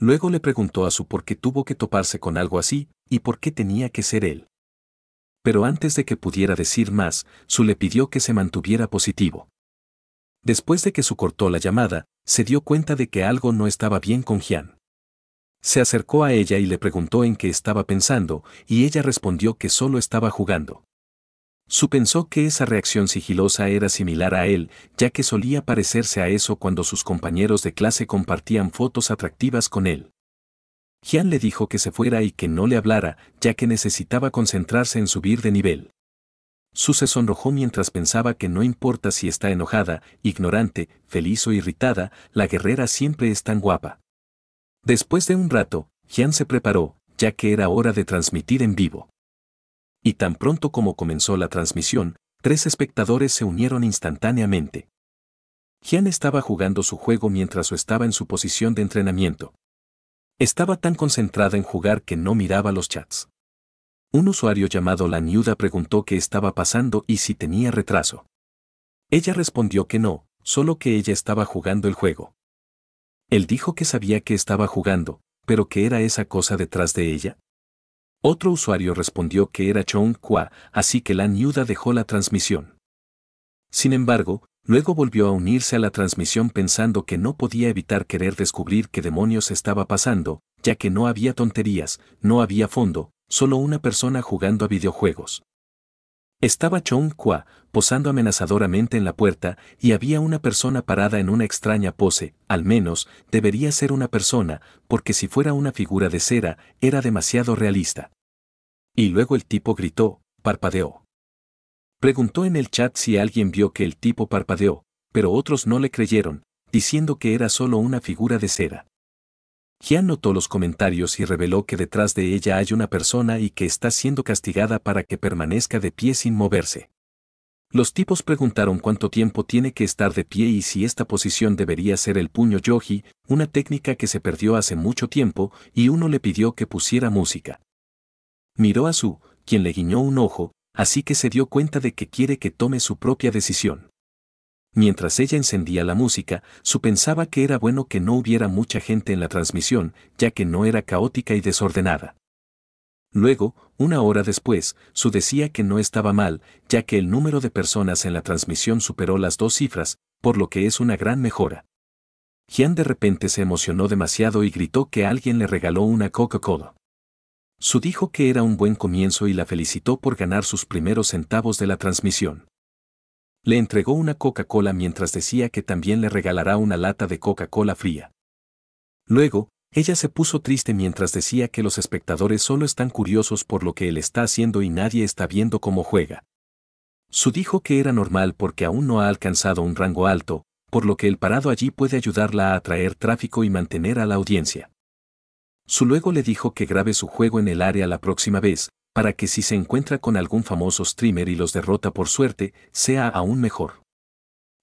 Luego le preguntó a su por qué tuvo que toparse con algo así, y por qué tenía que ser él. Pero antes de que pudiera decir más, Su le pidió que se mantuviera positivo. Después de que Su cortó la llamada, se dio cuenta de que algo no estaba bien con Jian. Se acercó a ella y le preguntó en qué estaba pensando, y ella respondió que solo estaba jugando. Su pensó que esa reacción sigilosa era similar a él, ya que solía parecerse a eso cuando sus compañeros de clase compartían fotos atractivas con él. Jian le dijo que se fuera y que no le hablara, ya que necesitaba concentrarse en subir de nivel. Su se sonrojó mientras pensaba que no importa si está enojada, ignorante, feliz o irritada, la guerrera siempre es tan guapa. Después de un rato, Jian se preparó, ya que era hora de transmitir en vivo. Y tan pronto como comenzó la transmisión, tres espectadores se unieron instantáneamente. Jian estaba jugando su juego mientras estaba en su posición de entrenamiento. Estaba tan concentrada en jugar que no miraba los chats. Un usuario llamado La Niuda preguntó qué estaba pasando y si tenía retraso. Ella respondió que no, solo que ella estaba jugando el juego. Él dijo que sabía que estaba jugando, pero que era esa cosa detrás de ella? Otro usuario respondió que era Chong Kua, así que la Niuda dejó la transmisión. Sin embargo, luego volvió a unirse a la transmisión pensando que no podía evitar querer descubrir qué demonios estaba pasando, ya que no había tonterías, no había fondo, solo una persona jugando a videojuegos. Estaba Chong Kwa, posando amenazadoramente en la puerta, y había una persona parada en una extraña pose, al menos, debería ser una persona, porque si fuera una figura de cera, era demasiado realista. Y luego el tipo gritó, parpadeó. Preguntó en el chat si alguien vio que el tipo parpadeó, pero otros no le creyeron, diciendo que era solo una figura de cera. Jian notó los comentarios y reveló que detrás de ella hay una persona y que está siendo castigada para que permanezca de pie sin moverse. Los tipos preguntaron cuánto tiempo tiene que estar de pie y si esta posición debería ser el puño yogi, una técnica que se perdió hace mucho tiempo, y uno le pidió que pusiera música. Miró a Su, quien le guiñó un ojo, así que se dio cuenta de que quiere que tome su propia decisión. Mientras ella encendía la música, su pensaba que era bueno que no hubiera mucha gente en la transmisión, ya que no era caótica y desordenada. Luego, una hora después, su decía que no estaba mal, ya que el número de personas en la transmisión superó las dos cifras, por lo que es una gran mejora. Gian de repente se emocionó demasiado y gritó que alguien le regaló una Coca-Cola. Su dijo que era un buen comienzo y la felicitó por ganar sus primeros centavos de la transmisión. Le entregó una Coca-Cola mientras decía que también le regalará una lata de Coca-Cola fría. Luego, ella se puso triste mientras decía que los espectadores solo están curiosos por lo que él está haciendo y nadie está viendo cómo juega. Su dijo que era normal porque aún no ha alcanzado un rango alto, por lo que el parado allí puede ayudarla a atraer tráfico y mantener a la audiencia. Su luego le dijo que grabe su juego en el área la próxima vez, para que si se encuentra con algún famoso streamer y los derrota por suerte, sea aún mejor.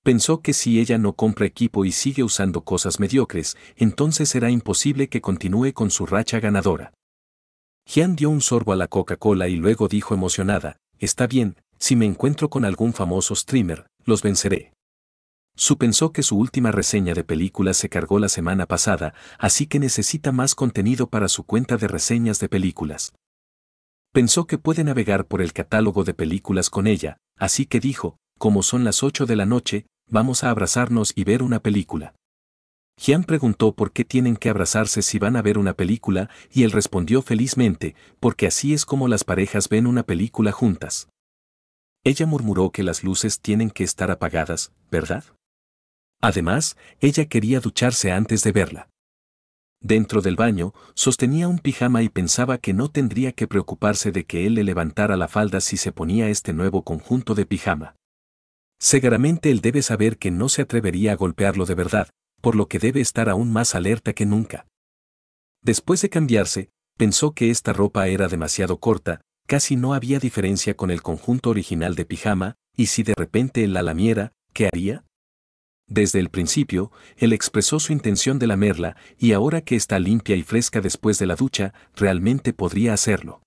Pensó que si ella no compra equipo y sigue usando cosas mediocres, entonces será imposible que continúe con su racha ganadora. Jian dio un sorbo a la Coca-Cola y luego dijo emocionada, está bien, si me encuentro con algún famoso streamer, los venceré. Su pensó que su última reseña de películas se cargó la semana pasada, así que necesita más contenido para su cuenta de reseñas de películas. Pensó que puede navegar por el catálogo de películas con ella, así que dijo, como son las 8 de la noche, vamos a abrazarnos y ver una película. Jian preguntó por qué tienen que abrazarse si van a ver una película y él respondió felizmente, porque así es como las parejas ven una película juntas. Ella murmuró que las luces tienen que estar apagadas, ¿verdad? Además, ella quería ducharse antes de verla. Dentro del baño, sostenía un pijama y pensaba que no tendría que preocuparse de que él le levantara la falda si se ponía este nuevo conjunto de pijama. Seguramente él debe saber que no se atrevería a golpearlo de verdad, por lo que debe estar aún más alerta que nunca. Después de cambiarse, pensó que esta ropa era demasiado corta, casi no había diferencia con el conjunto original de pijama, y si de repente él la lamiera, ¿qué haría? Desde el principio, él expresó su intención de lamerla y ahora que está limpia y fresca después de la ducha, realmente podría hacerlo.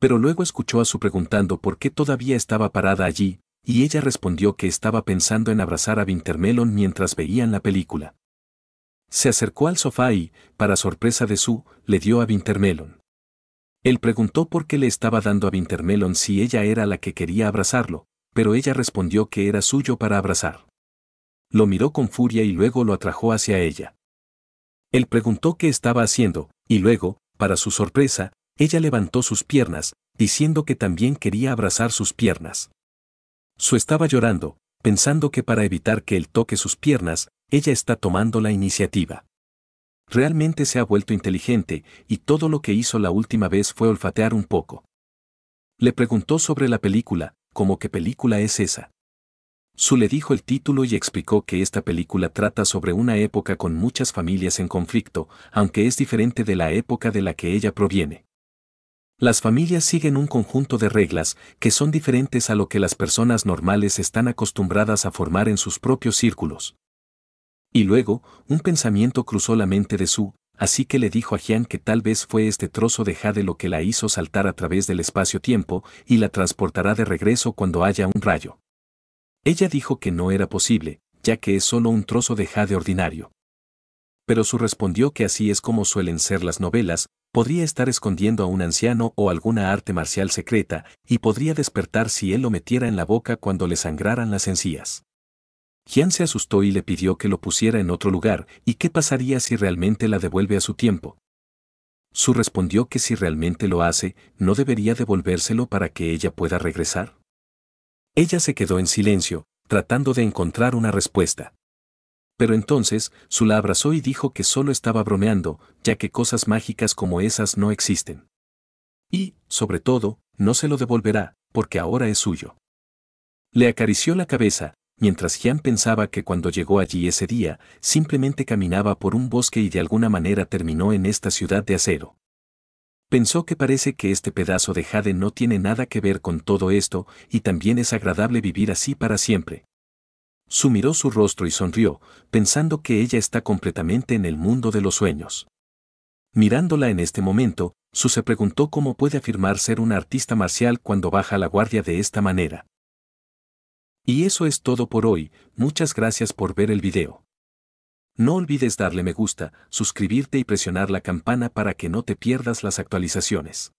Pero luego escuchó a su preguntando por qué todavía estaba parada allí, y ella respondió que estaba pensando en abrazar a Wintermelon mientras veían la película. Se acercó al sofá y, para sorpresa de su, le dio a Wintermelon. Él preguntó por qué le estaba dando a Wintermelon si ella era la que quería abrazarlo, pero ella respondió que era suyo para abrazar lo miró con furia y luego lo atrajo hacia ella. Él preguntó qué estaba haciendo, y luego, para su sorpresa, ella levantó sus piernas, diciendo que también quería abrazar sus piernas. Su estaba llorando, pensando que para evitar que él toque sus piernas, ella está tomando la iniciativa. Realmente se ha vuelto inteligente, y todo lo que hizo la última vez fue olfatear un poco. Le preguntó sobre la película, como qué película es esa. Su le dijo el título y explicó que esta película trata sobre una época con muchas familias en conflicto, aunque es diferente de la época de la que ella proviene. Las familias siguen un conjunto de reglas que son diferentes a lo que las personas normales están acostumbradas a formar en sus propios círculos. Y luego, un pensamiento cruzó la mente de Su, así que le dijo a Jian que tal vez fue este trozo de jade lo que la hizo saltar a través del espacio-tiempo y la transportará de regreso cuando haya un rayo. Ella dijo que no era posible, ya que es solo un trozo de jade ordinario. Pero su respondió que así es como suelen ser las novelas, podría estar escondiendo a un anciano o alguna arte marcial secreta, y podría despertar si él lo metiera en la boca cuando le sangraran las encías. Jian se asustó y le pidió que lo pusiera en otro lugar, y qué pasaría si realmente la devuelve a su tiempo. Su respondió que si realmente lo hace, no debería devolvérselo para que ella pueda regresar. Ella se quedó en silencio, tratando de encontrar una respuesta. Pero entonces, la abrazó y dijo que solo estaba bromeando, ya que cosas mágicas como esas no existen. Y, sobre todo, no se lo devolverá, porque ahora es suyo. Le acarició la cabeza, mientras Jean pensaba que cuando llegó allí ese día, simplemente caminaba por un bosque y de alguna manera terminó en esta ciudad de acero. Pensó que parece que este pedazo de jade no tiene nada que ver con todo esto y también es agradable vivir así para siempre. Su miró su rostro y sonrió, pensando que ella está completamente en el mundo de los sueños. Mirándola en este momento, Su se preguntó cómo puede afirmar ser un artista marcial cuando baja la guardia de esta manera. Y eso es todo por hoy, muchas gracias por ver el video. No olvides darle me gusta, suscribirte y presionar la campana para que no te pierdas las actualizaciones.